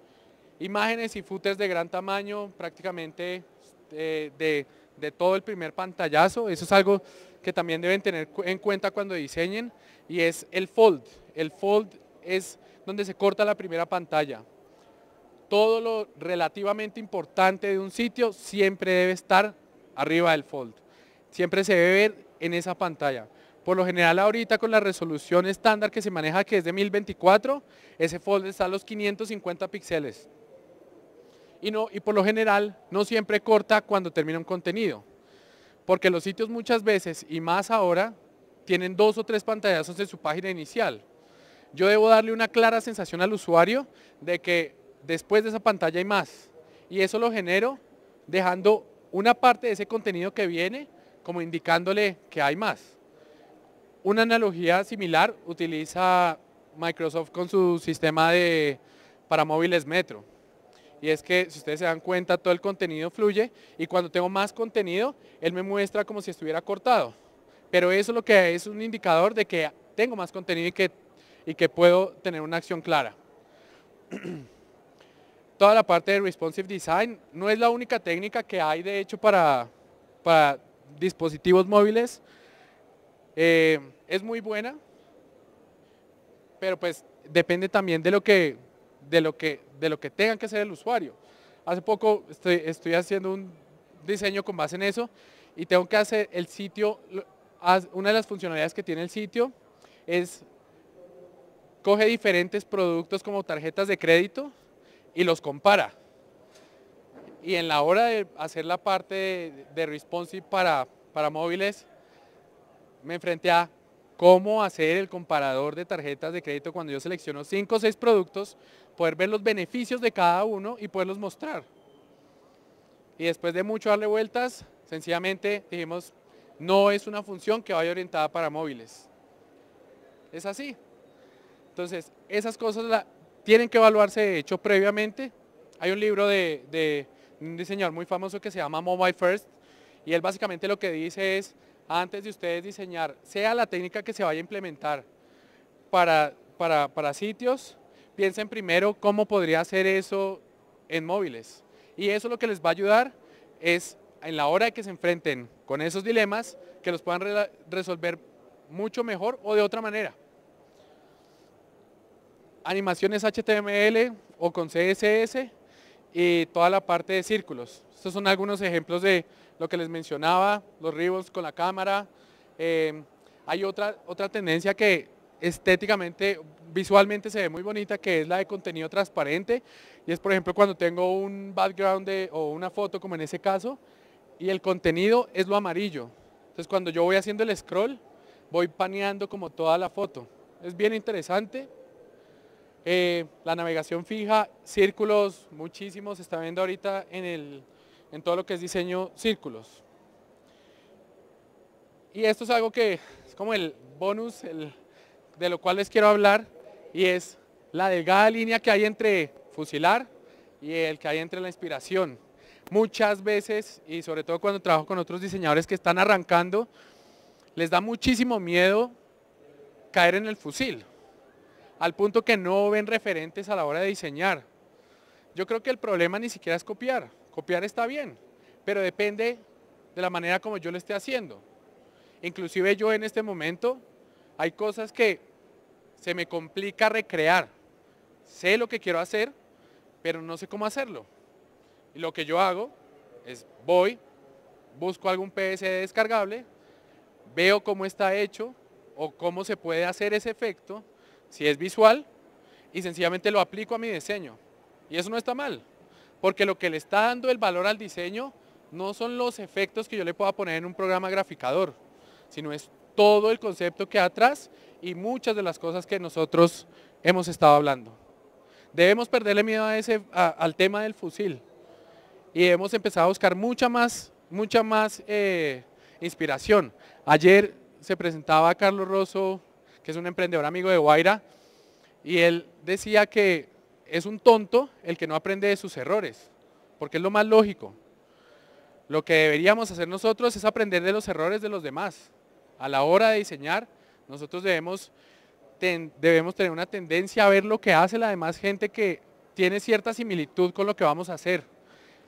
Imágenes y footers de gran tamaño, prácticamente eh, de, de todo el primer pantallazo, eso es algo que también deben tener en cuenta cuando diseñen y es el fold. El fold es donde se corta la primera pantalla. Todo lo relativamente importante de un sitio siempre debe estar arriba del fold. Siempre se debe ver en esa pantalla. Por lo general ahorita con la resolución estándar que se maneja que es de 1024, ese fold está a los 550 píxeles. Y, no, y por lo general no siempre corta cuando termina un contenido. Porque los sitios muchas veces, y más ahora, tienen dos o tres pantallazos de su página inicial. Yo debo darle una clara sensación al usuario de que después de esa pantalla hay más. Y eso lo genero dejando una parte de ese contenido que viene como indicándole que hay más. Una analogía similar utiliza Microsoft con su sistema de, para móviles Metro y es que si ustedes se dan cuenta todo el contenido fluye y cuando tengo más contenido él me muestra como si estuviera cortado. Pero eso es lo que es un indicador de que tengo más contenido y que, que puedo tener una acción clara. Toda la parte de responsive design no es la única técnica que hay de hecho para, para dispositivos móviles. Eh, es muy buena, pero pues depende también de lo que, de lo que de lo que tengan que hacer el usuario. Hace poco estoy, haciendo un diseño con base en eso y tengo que hacer el sitio, una de las funcionalidades que tiene el sitio es coge diferentes productos como tarjetas de crédito y los compara. Y en la hora de hacer la parte de, de responsive para, para móviles, me enfrenté a cómo hacer el comparador de tarjetas de crédito cuando yo selecciono 5 o 6 productos, poder ver los beneficios de cada uno y poderlos mostrar. Y después de mucho darle vueltas, sencillamente dijimos, no es una función que vaya orientada para móviles. Es así. Entonces, esas cosas tienen que evaluarse de hecho previamente. Hay un libro de, de un diseñador muy famoso que se llama Mobile First y él básicamente lo que dice es, antes de ustedes diseñar, sea la técnica que se vaya a implementar para, para, sitios, piensen primero cómo podría hacer eso en móviles. Y eso lo que les va a ayudar es en la hora que se enfrenten con esos dilemas, que los puedan resolver mucho mejor o de otra manera. Animaciones HTML o con CSS y toda la parte de círculos. Estos son algunos ejemplos de lo que les mencionaba, los ribos con la cámara. Eh, hay otra, otra tendencia que estéticamente, visualmente se ve muy bonita, que es la de contenido transparente. Y es, por ejemplo, cuando tengo un background o una foto, como en ese caso, y el contenido es lo amarillo. Entonces, cuando yo voy haciendo el scroll, voy paneando como toda la foto. Es bien interesante. Eh, la navegación fija, círculos, muchísimos, se está viendo ahorita en el, en todo lo que es diseño círculos. Y esto es algo que es como el bonus de lo cual les quiero hablar y es la delgada línea que hay entre fusilar y el que hay entre la inspiración. Muchas veces, y sobre todo cuando trabajo con otros diseñadores que están arrancando, les da muchísimo miedo caer en el fusil, al punto que no ven referentes a la hora de diseñar. Yo creo que el problema ni siquiera es copiar, Copiar está bien, pero depende de la manera como yo lo esté haciendo. Inclusive yo en este momento hay cosas que se me complica recrear. Sé lo que quiero hacer, pero no sé cómo hacerlo. Y lo que yo hago es voy, busco algún PSD descargable, veo cómo está hecho o cómo se puede hacer ese efecto, si es visual, y sencillamente lo aplico a mi diseño. Y eso no está mal porque lo que le está dando el valor al diseño no son los efectos que yo le pueda poner en un programa graficador, sino es todo el concepto que hay atrás y muchas de las cosas que nosotros hemos estado hablando. Debemos perderle miedo a ese, al tema del fusil y hemos empezado a buscar mucha más, mucha más eh, inspiración. Ayer se presentaba a Carlos Rosso, que es un emprendedor amigo de Guaira, y él decía que es un tonto el que no aprende de sus errores, porque es lo más lógico. Lo que deberíamos hacer nosotros es aprender de los errores de los demás. A la hora de diseñar, nosotros debemos, debemos tener una tendencia a ver lo que hace la demás gente que tiene cierta similitud con lo que vamos a hacer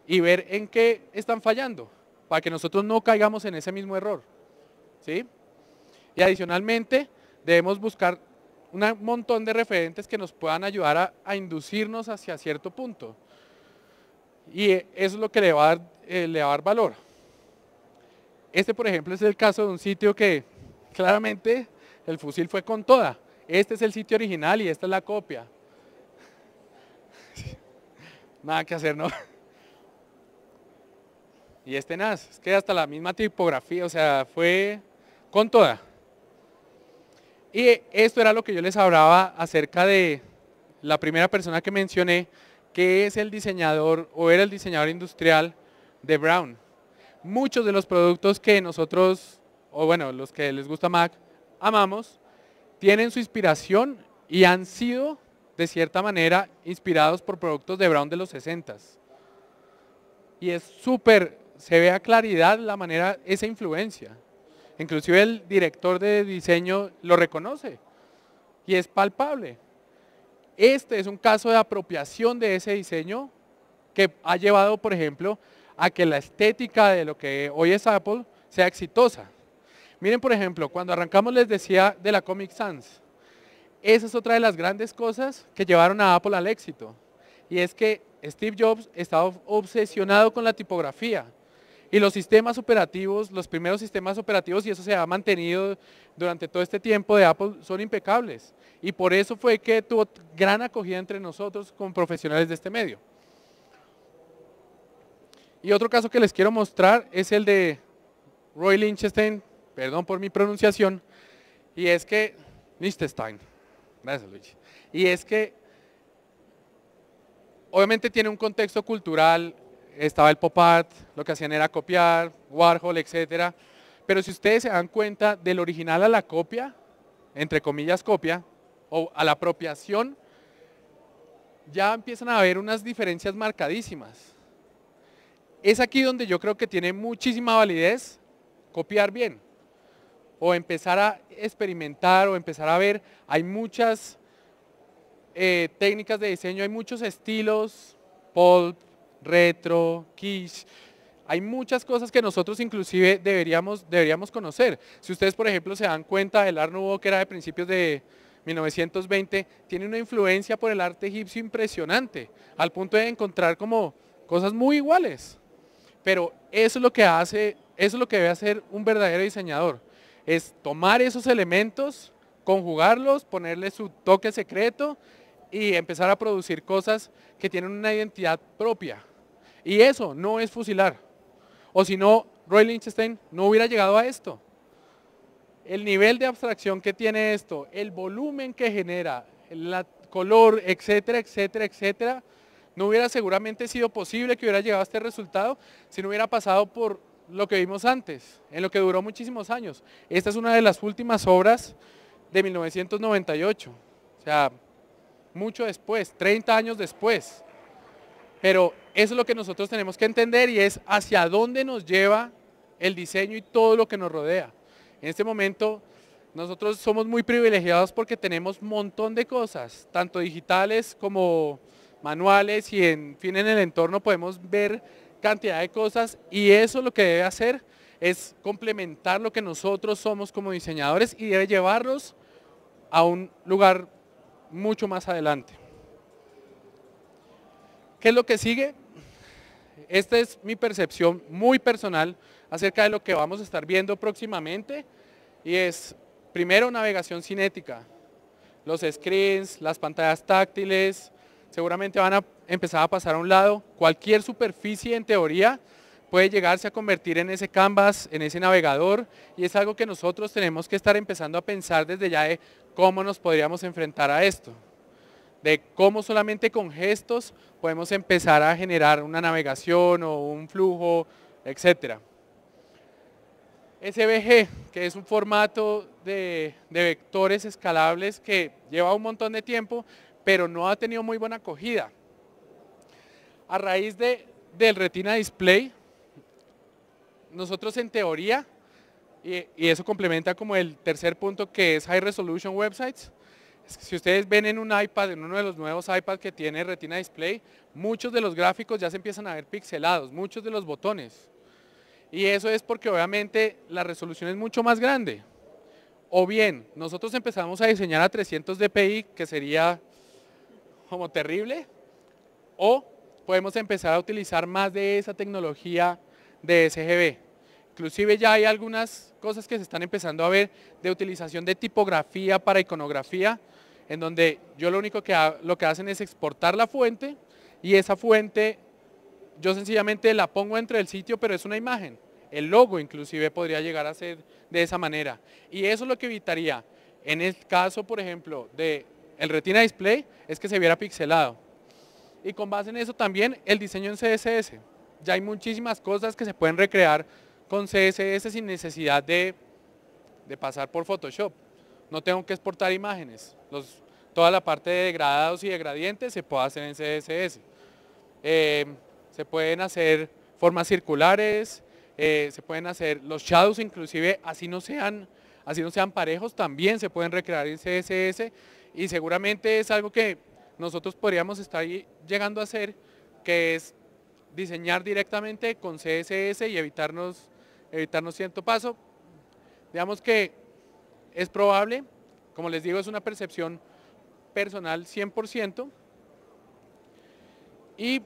y ver en qué están fallando, para que nosotros no caigamos en ese mismo error. ¿sí? Y adicionalmente, debemos buscar un montón de referentes que nos puedan ayudar a, inducirnos hacia cierto punto. Y e, eso es lo que le va, a dar, eh, le va a dar valor. Este, por ejemplo, es el caso de un sitio que claramente el fusil fue con toda. Este es el sitio original y esta es la copia. Nada que hacer, ¿no? Y este NAS, es que hasta la misma tipografía, o sea, fue con toda. Y esto era lo que yo les hablaba acerca de la primera persona que mencioné, que es el diseñador o era el diseñador industrial de Brown. Muchos de los productos que nosotros, o bueno, los que les gusta Mac, amamos, tienen su inspiración y han sido, de cierta manera, inspirados por productos de Brown de los 60s. Y es súper, se ve a claridad la manera, esa influencia. Inclusive el director de diseño lo reconoce y es palpable. Este es un caso de apropiación de ese diseño que ha llevado, por ejemplo, a que la estética de lo que hoy es Apple sea exitosa. Miren, por ejemplo, cuando arrancamos les decía de la Comic Sans. Esa es otra de las grandes cosas que llevaron a Apple al éxito. Y es que Steve Jobs estaba obsesionado con la tipografía y los sistemas operativos, los primeros sistemas operativos, y eso se ha mantenido durante todo este tiempo de Apple, son impecables. Y por eso fue que tuvo gran acogida entre nosotros como profesionales de este medio. Y otro caso que les quiero mostrar es el de Roy Lichtenstein, perdón por mi pronunciación, y es que, Lichtenstein, gracias y es que obviamente tiene un contexto cultural estaba el pop art, lo que hacían era copiar, Warhol, etcétera. Pero si ustedes se dan cuenta, del original a la copia, entre comillas copia, o a la apropiación, ya empiezan a haber unas diferencias marcadísimas. Es aquí donde yo creo que tiene muchísima validez copiar bien, o empezar a experimentar, o empezar a ver, hay muchas eh, técnicas de diseño, hay muchos estilos, pulp, retro, quiche. Hay muchas cosas que nosotros inclusive deberíamos, deberíamos conocer. Si ustedes, por ejemplo, se dan cuenta, del Art Nouveau, que era de principios de 1920, tiene una influencia por el arte egipcio impresionante, al punto de encontrar como cosas muy iguales. Pero es lo que hace, eso es lo que debe hacer un verdadero diseñador, es tomar esos elementos, conjugarlos, ponerle su toque secreto y empezar a producir cosas que tienen una identidad propia. Y eso no es fusilar. O si no, Roy Lichtenstein no hubiera llegado a esto. El nivel de abstracción que tiene esto, el volumen que genera, el color, etcétera, etcétera, etcétera, no hubiera seguramente sido posible que hubiera llegado a este resultado si no hubiera pasado por lo que vimos antes, en lo que duró muchísimos años. Esta es una de las últimas obras de 1998. O sea, mucho después, 30 años después. Pero eso es lo que nosotros tenemos que entender y es hacia dónde nos lleva el diseño y todo lo que nos rodea. En este momento nosotros somos muy privilegiados porque tenemos un montón de cosas, tanto digitales como manuales y en fin en el entorno podemos ver cantidad de cosas y eso lo que debe hacer es complementar lo que nosotros somos como diseñadores y debe llevarlos a un lugar mucho más adelante. ¿Qué es lo que sigue? Esta es mi percepción muy personal acerca de lo que vamos a estar viendo próximamente y es primero navegación cinética, los screens, las pantallas táctiles, seguramente van a empezar a pasar a un lado, cualquier superficie en teoría puede llegarse a convertir en ese canvas, en ese navegador y es algo que nosotros tenemos que estar empezando a pensar desde ya de cómo nos podríamos enfrentar a esto, de cómo solamente con gestos podemos empezar a generar una navegación o un flujo, etc. SVG, que es un formato de, de vectores escalables que lleva un montón de tiempo, pero no ha tenido muy buena acogida. A raíz de, del Retina Display, nosotros en teoría y, eso complementa como el tercer punto que es High Resolution Websites. Si ustedes ven en un iPad, en uno de los nuevos iPads que tiene Retina Display, muchos de los gráficos ya se empiezan a ver pixelados, muchos de los botones. Y eso es porque obviamente la resolución es mucho más grande. O bien, nosotros empezamos a diseñar a 300 dpi, que sería como terrible, o podemos empezar a utilizar más de esa tecnología de SGB. Inclusive ya hay algunas cosas que se están empezando a ver de utilización de tipografía para iconografía, en donde yo lo único que, lo que hacen es exportar la fuente y esa fuente yo sencillamente la pongo entre el sitio, pero es una imagen. El logo inclusive podría llegar a ser de esa manera. Y eso es lo que evitaría, en el caso, por ejemplo, de el Retina Display, es que se viera pixelado. Y con base en eso también el diseño en CSS. Ya hay muchísimas cosas que se pueden recrear con CSS sin necesidad de, pasar por Photoshop. No tengo que exportar imágenes. toda la parte de degradados y de gradientes se puede hacer en CSS. Eh, se pueden hacer formas circulares, eh, se pueden hacer los shadows, inclusive así no, sean, así no sean parejos, también se pueden recrear en CSS y seguramente es algo que nosotros podríamos estar llegando a hacer, que es diseñar directamente con CSS y evitarnos evitarnos cierto paso. Digamos que es probable, como les digo, es una percepción personal 100%. Y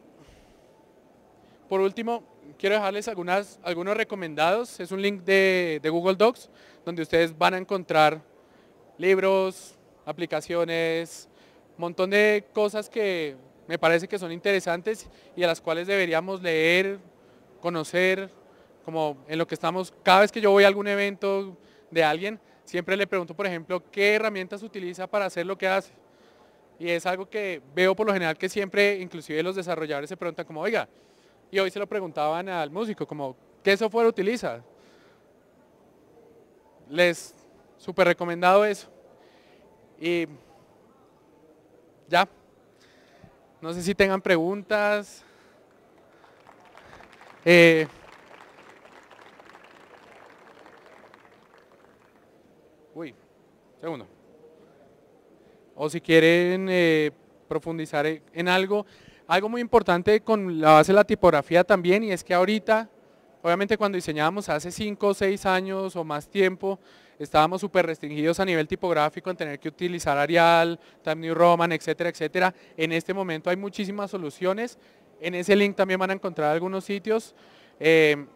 por último, quiero dejarles algunas, algunos recomendados. Es un link de, de Google Docs donde ustedes van a encontrar libros, aplicaciones, un montón de cosas que me parece que son interesantes y a las cuales deberíamos leer, conocer, como en lo que estamos, cada vez que yo voy a algún evento de alguien, siempre le pregunto, por ejemplo, qué herramientas utiliza para hacer lo que hace. Y es algo que veo por lo general que siempre, inclusive los desarrolladores se preguntan como, oiga, y hoy se lo preguntaban al músico, como, ¿qué software utiliza? Les súper recomendado eso. Y ya, no sé si tengan preguntas. Eh, Segundo. O si quieren eh, profundizar en algo, algo muy importante con la base de la tipografía también, y es que ahorita, obviamente cuando diseñábamos hace 5 o 6 años o más tiempo, estábamos súper restringidos a nivel tipográfico en tener que utilizar Arial, Time New Roman, etcétera, etcétera. En este momento hay muchísimas soluciones. En ese link también van a encontrar algunos sitios. Eh,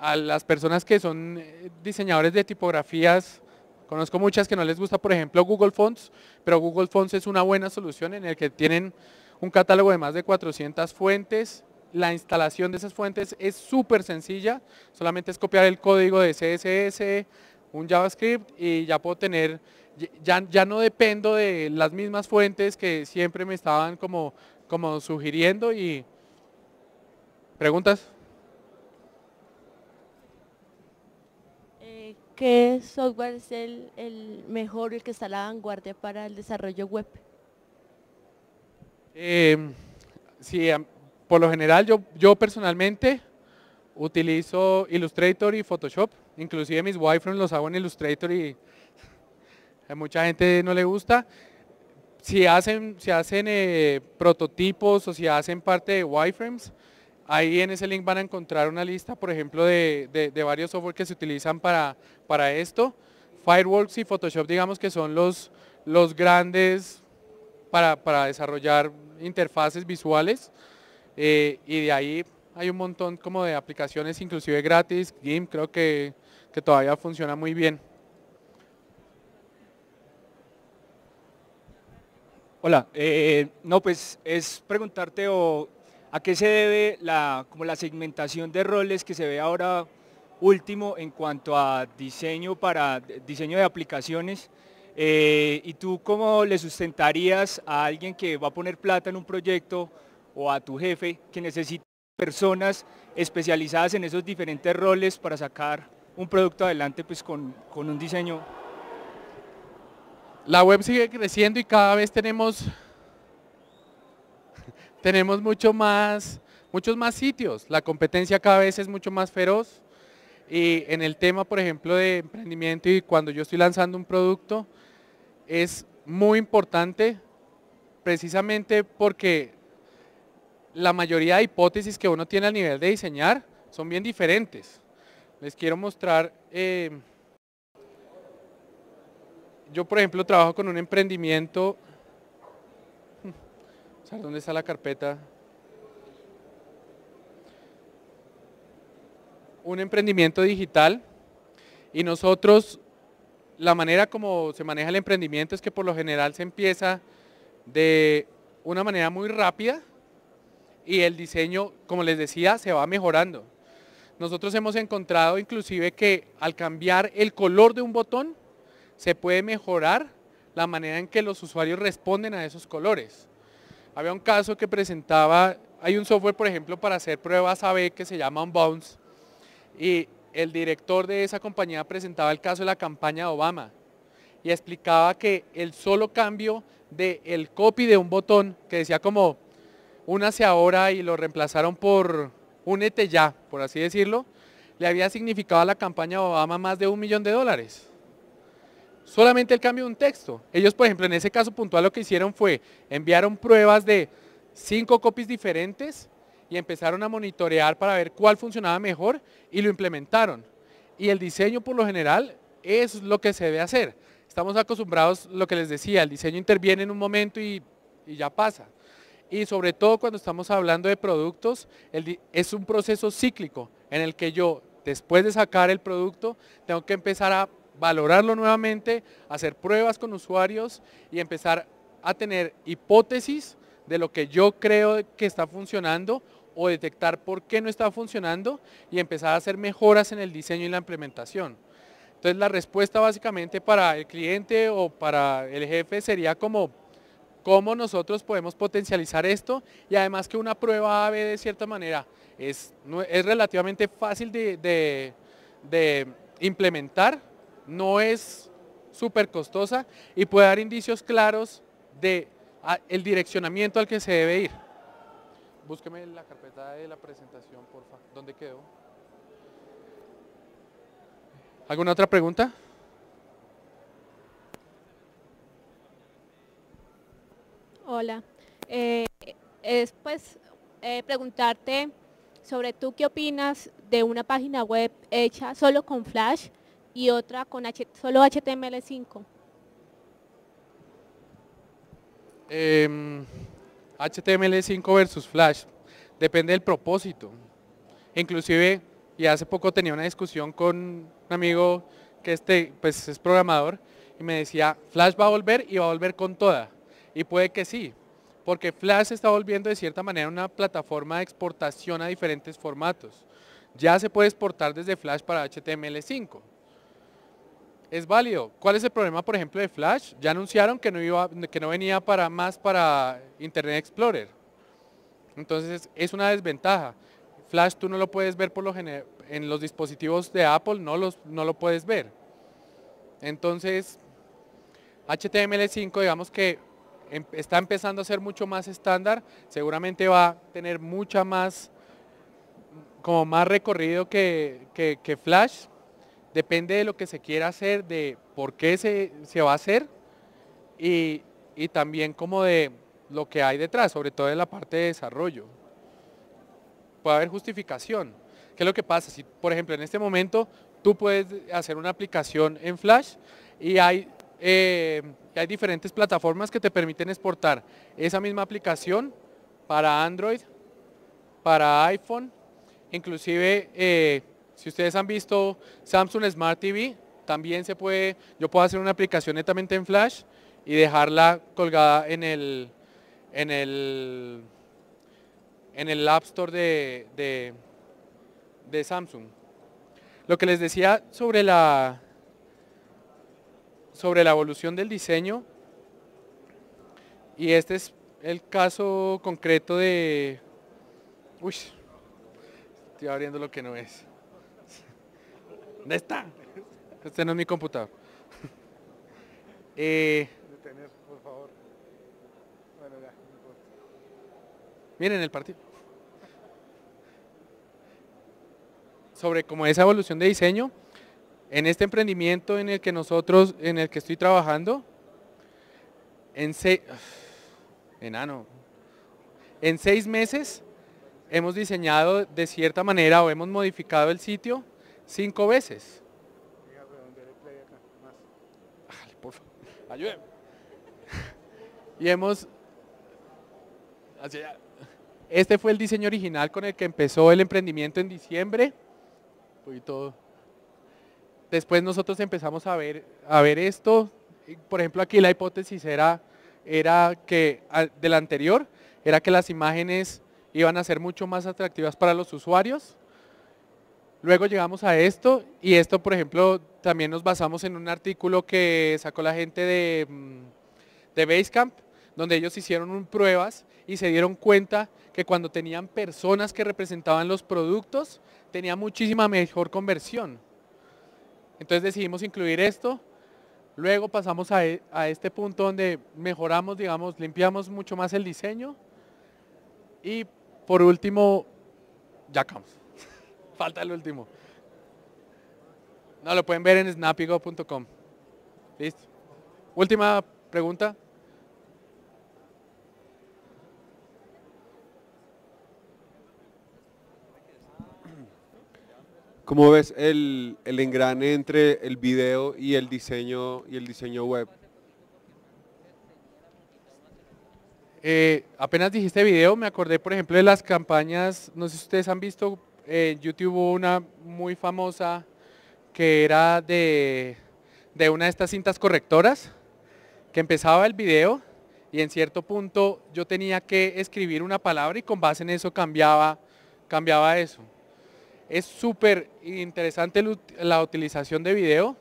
a las personas que son eh, diseñadores de tipografías Conozco muchas que no les gusta, por ejemplo, Google Fonts, pero Google Fonts es una buena solución en el que tienen un catálogo de más de 400 fuentes. La instalación de esas fuentes es súper sencilla, solamente es copiar el código de CSS, un JavaScript y ya puedo tener, ya, ya no dependo de las mismas fuentes que siempre me estaban como, como sugiriendo y... ¿Preguntas? ¿Qué software es el, mejor, el que está a la vanguardia para el desarrollo web? Em, sí, em, por lo general yo, personalmente utilizo Illustrator y Photoshop. Inclusive mis wireframes los hago en Illustrator y a mucha gente no le gusta. Si hacen, hacen eh, prototipos o si hacen parte de wireframes, Ahí en ese link van a encontrar una lista, por ejemplo, de, varios software que se utilizan para, para esto. Fireworks y Photoshop, digamos que son los, los grandes para, desarrollar interfaces visuales. Eh, y de ahí hay un montón como de aplicaciones, inclusive gratis. GIMP creo que, todavía funciona muy bien. Hola, eh, no pues es preguntarte o ¿A qué se debe la, como la segmentación de roles que se ve ahora último en cuanto a diseño, para, diseño de aplicaciones? Eh, ¿Y tú cómo le sustentarías a alguien que va a poner plata en un proyecto o a tu jefe que necesita personas especializadas en esos diferentes roles para sacar un producto adelante pues, con, con un diseño? La web sigue creciendo y cada vez tenemos tenemos mucho más, muchos más sitios, la competencia cada vez es mucho más feroz y en el tema, por ejemplo, de emprendimiento y cuando yo estoy lanzando un producto, es muy importante precisamente porque la mayoría de hipótesis que uno tiene a nivel de diseñar son bien diferentes. Les quiero mostrar, eh, yo por ejemplo trabajo con un emprendimiento dónde está la carpeta? Un emprendimiento digital y nosotros, la manera como se maneja el emprendimiento es que por lo general se empieza de una manera muy rápida y el diseño, como les decía, se va mejorando. Nosotros hemos encontrado inclusive que al cambiar el color de un botón, se puede mejorar la manera en que los usuarios responden a esos colores. Había un caso que presentaba, hay un software por ejemplo para hacer pruebas AB que se llama Unbounce y el director de esa compañía presentaba el caso de la campaña de Obama y explicaba que el solo cambio del el copy de un botón que decía como únase ahora y lo reemplazaron por únete ya, por así decirlo, le había significado a la campaña de Obama más de un millón de dólares solamente el cambio de un texto. Ellos, por ejemplo, en ese caso puntual lo que hicieron fue, enviaron pruebas de cinco copies diferentes y empezaron a monitorear para ver cuál funcionaba mejor y lo implementaron. Y el diseño por lo general es lo que se debe hacer. Estamos acostumbrados, lo que les decía, el diseño interviene en un momento y, ya pasa. Y sobre todo cuando estamos hablando de productos, es un proceso cíclico en el que yo, después de sacar el producto, tengo que empezar a valorarlo nuevamente, hacer pruebas con usuarios y empezar a tener hipótesis de lo que yo creo que está funcionando o detectar por qué no está funcionando y empezar a hacer mejoras en el diseño y la implementación. Entonces la respuesta básicamente para el cliente o para el jefe sería como cómo nosotros podemos potencializar esto y además que una prueba AB de cierta manera es, es relativamente fácil de implementar no es súper costosa y puede dar indicios claros de ah, el direccionamiento al que se debe ir. Búsqueme la carpeta de la presentación, por ¿Dónde quedó? ¿Alguna otra pregunta? Hola. después eh, eh, preguntarte sobre tú qué opinas de una página web hecha solo con Flash y otra con solo HTML5. Em, HTML5 versus Flash, depende del propósito. Inclusive, y hace poco tenía una discusión con un amigo que este, pues, es programador y me decía, Flash va a volver y va a volver con toda. Y puede que sí, porque Flash está volviendo de cierta manera una plataforma de exportación a diferentes formatos. Ya se puede exportar desde Flash para HTML5 es válido. ¿Cuál es el problema, por ejemplo, de Flash? Ya anunciaron que no, iba, que no venía para más para Internet Explorer. Entonces es una desventaja. Flash tú no lo puedes ver por lo general, en los dispositivos de Apple no, los, no lo puedes ver. Entonces, HTML5 digamos que em, está empezando a ser mucho más estándar, seguramente va a tener mucha más, como más recorrido que Flash, Depende de lo que se quiera hacer, de por qué se, va a hacer y, también como de lo que hay detrás, sobre todo en la parte de desarrollo. Puede haber justificación. ¿Qué es lo que pasa? Si, por ejemplo, en este momento tú puedes hacer una aplicación en Flash y hay, eh, hay diferentes plataformas que te permiten exportar esa misma aplicación para Android, para iPhone, inclusive eh, si ustedes han visto Samsung Smart TV, también se puede, yo puedo hacer una aplicación netamente en Flash y dejarla colgada en el, en el, en el App Store de, Samsung. Lo que les decía sobre la, sobre la evolución del diseño, y este es el caso concreto de... Uy, estoy abriendo lo que no es. ¿Dónde está? Este no es mi computador. Eh, Detener, Miren el partido. Sobre como esa evolución de diseño, en este emprendimiento en el que nosotros, en el que estoy trabajando, en enano, en seis meses hemos diseñado de cierta manera o hemos modificado el sitio Cinco veces. Y hemos... Este fue el diseño original con el que empezó el emprendimiento en diciembre. Y todo. Después nosotros empezamos a ver, a ver esto. Por ejemplo, aquí la hipótesis era, era que, del anterior, era que las imágenes iban a ser mucho más atractivas para los usuarios Luego llegamos a esto y esto, por ejemplo, también nos basamos en un artículo que sacó la gente de, mm, de Basecamp, donde ellos hicieron pruebas y se dieron cuenta que cuando tenían personas que representaban los productos, tenía muchísima mejor conversión. Entonces decidimos incluir esto. Luego pasamos a, e, a este punto donde mejoramos, digamos, limpiamos mucho más el diseño. Y por último, ya acabamos. Falta el último. No, lo pueden ver en snapigo.com. Listo. Última pregunta. ¿Cómo ves el, el engrane entre el video y el diseño y el diseño web? Eh, apenas dijiste este video, me acordé, por ejemplo, de las campañas, no sé si ustedes han visto, eh, en YouTube hubo una muy famosa que era de, de una de estas cintas correctoras, que empezaba el video y en cierto punto yo tenía que escribir una palabra y con base en eso cambiaba, cambiaba eso. Es súper interesante la utilización de video.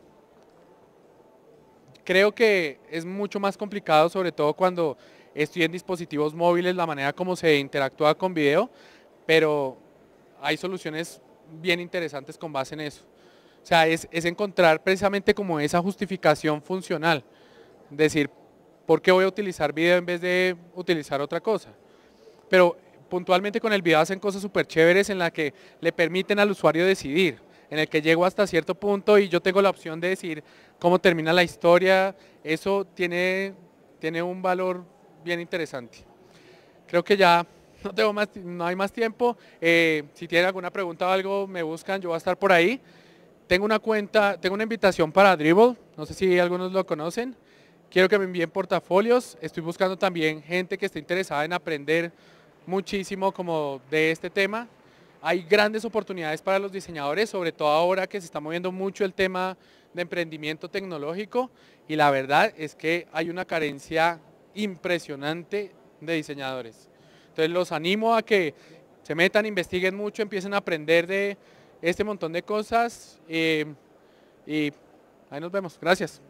Creo que es mucho más complicado, sobre todo cuando estoy en dispositivos móviles, la manera como se interactúa con video, pero hay soluciones bien interesantes con base en eso. O sea, es, encontrar precisamente como esa justificación funcional, decir, ¿por qué voy a utilizar video en vez de utilizar otra cosa? Pero puntualmente con el video hacen cosas súper chéveres en las que le permiten al usuario decidir, en el que llego hasta cierto punto y yo tengo la opción de decir cómo termina la historia, eso tiene, tiene un valor bien interesante. Creo que ya no, tengo más, no hay más tiempo. Eh, si tienen alguna pregunta o algo, me buscan, yo voy a estar por ahí. Tengo una cuenta, tengo una invitación para Dribble, no sé si algunos lo conocen. Quiero que me envíen portafolios. Estoy buscando también gente que esté interesada en aprender muchísimo como de este tema. Hay grandes oportunidades para los diseñadores, sobre todo ahora que se está moviendo mucho el tema de emprendimiento tecnológico y la verdad es que hay una carencia impresionante de diseñadores. Entonces los animo a que se metan, investiguen mucho, empiecen a aprender de este montón de cosas eh, y ahí nos vemos. Gracias.